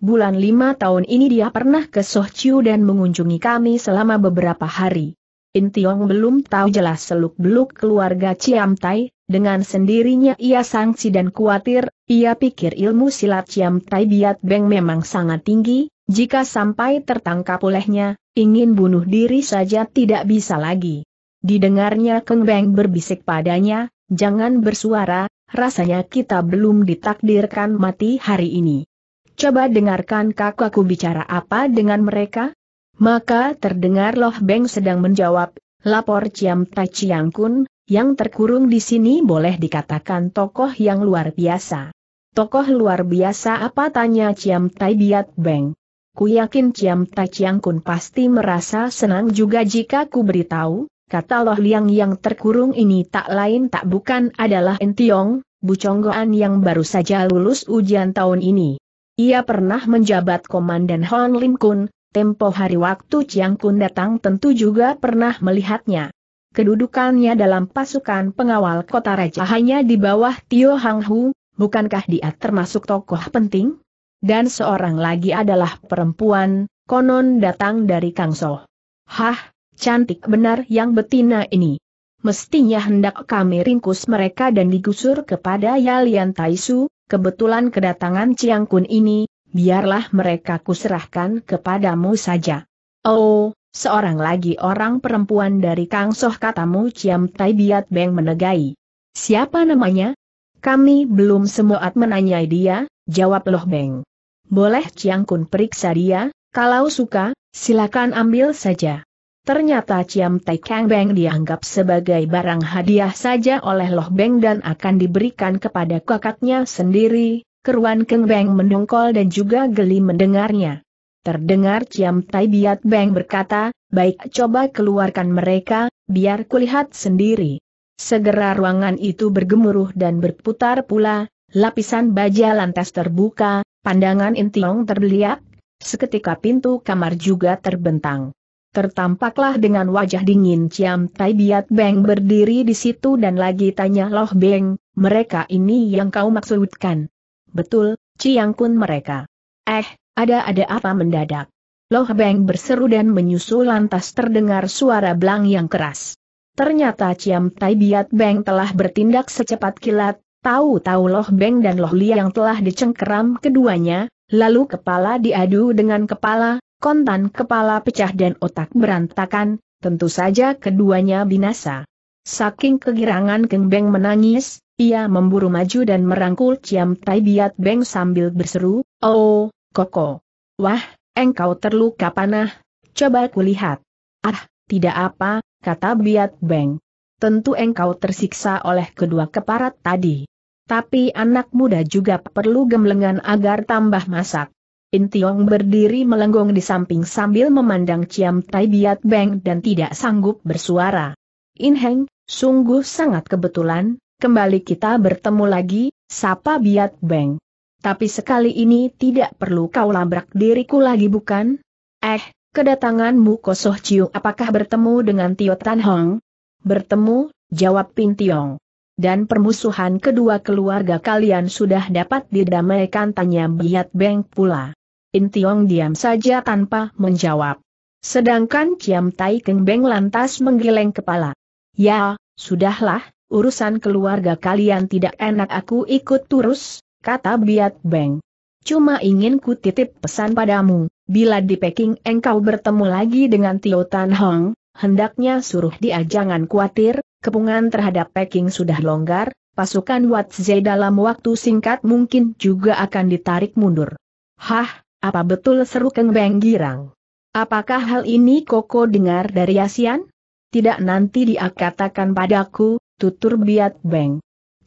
A: Bulan lima tahun ini dia pernah ke Soh Chiu dan mengunjungi kami selama beberapa hari. Tiong belum tahu jelas seluk-beluk keluarga Ciam Tai, dengan sendirinya ia sangsi dan khawatir, ia pikir ilmu silat Ciam Tai Biat Beng memang sangat tinggi, jika sampai tertangkap olehnya, ingin bunuh diri saja tidak bisa lagi. Didengarnya Keng Beng berbisik padanya, jangan bersuara, rasanya kita belum ditakdirkan mati hari ini. Coba dengarkan kakakku bicara apa dengan mereka? Maka terdengar Loh Beng sedang menjawab, lapor Ciam Tai Ciang Kun, yang terkurung di sini boleh dikatakan tokoh yang luar biasa. Tokoh luar biasa apa tanya Ciam Tai Biat Beng? Ku yakin Ciam Tai Chiang Kun pasti merasa senang juga jika ku beritahu, kata Loh Liang yang terkurung ini tak lain tak bukan adalah Entiong, Chonggoan yang baru saja lulus ujian tahun ini. Ia pernah menjabat Komandan Hon Lim Kun, tempo hari waktu Chiang Kun datang tentu juga pernah melihatnya. Kedudukannya dalam pasukan pengawal kota raja hanya di bawah Tio Hang Hu, bukankah dia termasuk tokoh penting? Dan seorang lagi adalah perempuan, konon datang dari Kang So. Hah, cantik benar yang betina ini. Mestinya hendak kami ringkus mereka dan digusur kepada Yalian Taisu, kebetulan kedatangan Ciang Kun ini, biarlah mereka kuserahkan kepadamu saja. Oh, Seorang lagi orang perempuan dari Kang Soh katamu Ciam Tai Biat Beng menegai. Siapa namanya? Kami belum semuat menanyai dia, jawab Loh Beng. Boleh Ciang Kun periksa dia, kalau suka, silakan ambil saja. Ternyata Ciam Tai Kang Beng dianggap sebagai barang hadiah saja oleh Loh Beng dan akan diberikan kepada kakaknya sendiri. Keruan Keng Beng mendongkol dan juga geli mendengarnya. Terdengar Ciam Tai Biat Beng berkata, baik coba keluarkan mereka, biar kulihat sendiri. Segera ruangan itu bergemuruh dan berputar pula, lapisan baja lantas terbuka, pandangan Intiong terbeliak, seketika pintu kamar juga terbentang. Tertampaklah dengan wajah dingin Ciam Tai Biat Beng berdiri di situ dan lagi tanya Loh Beng, mereka ini yang kau maksudkan. Betul, Ciang Kun mereka. Eh, ada-ada apa mendadak? Loh Beng berseru dan menyusul lantas terdengar suara belang yang keras. Ternyata Ciam Tai Biat Beng telah bertindak secepat kilat, tahu-tahu Loh Beng dan Loh Lia yang telah dicengkeram keduanya, lalu kepala diadu dengan kepala, kontan kepala pecah dan otak berantakan, tentu saja keduanya binasa. Saking kegirangan Keng Beng menangis, ia memburu maju dan merangkul Ciam Tai Biat Beng sambil berseru, Oh, Koko. Wah, engkau terluka panah, coba kulihat. Ah, tidak apa, kata Biat Beng. Tentu engkau tersiksa oleh kedua keparat tadi. Tapi anak muda juga perlu gemlengan agar tambah masak. Intiong berdiri melenggong di samping sambil memandang Ciam Tai Biat Beng dan tidak sanggup bersuara. Inheng, sungguh sangat kebetulan, kembali kita bertemu lagi, sapa Biat Beng. Tapi sekali ini tidak perlu kau labrak diriku lagi bukan? Eh, kedatanganmu Kosoh Ciu apakah bertemu dengan Tio Tan Hong? Bertemu, jawab Pin Tiong. Dan permusuhan kedua keluarga kalian sudah dapat didamaikan tanya Biat Beng pula. Pin Tiong diam saja tanpa menjawab. Sedangkan Kiam Tai Keng Beng lantas menggeleng kepala. Ya, sudahlah, urusan keluarga kalian tidak enak aku ikut turus, kata Biat Beng. Cuma ingin ku titip pesan padamu, bila di Peking engkau bertemu lagi dengan Tio Tan Hong, hendaknya suruh dia jangan khawatir, kepungan terhadap Peking sudah longgar, pasukan Wat Zhe dalam waktu singkat mungkin juga akan ditarik mundur. Hah, apa betul seru Keng Beng girang? Apakah hal ini Koko dengar dari Asian? Tidak nanti dia katakan padaku, tutur Biat Beng.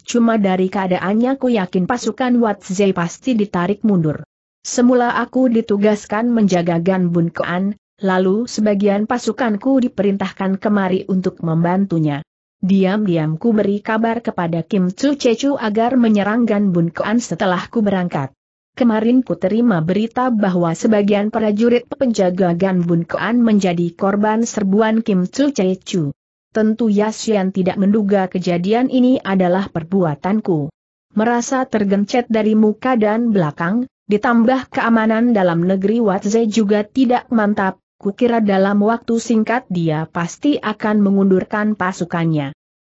A: Cuma dari keadaannya ku yakin pasukan Zai pasti ditarik mundur. Semula aku ditugaskan menjaga Gan Bun Kuan, lalu sebagian pasukanku diperintahkan kemari untuk membantunya. Diam-diam ku beri kabar kepada Kim Tsu Chechu agar menyerang Gan Bun Kuan setelah ku berangkat. Kemarin ku terima berita bahwa sebagian prajurit penjaga Gan Bun Kuan menjadi korban serbuan Kim Tsu Chechu. Tentu Yasian tidak menduga kejadian ini adalah perbuatanku. Merasa tergencet dari muka dan belakang, ditambah keamanan dalam negeri Watze juga tidak mantap, kukira dalam waktu singkat dia pasti akan mengundurkan pasukannya.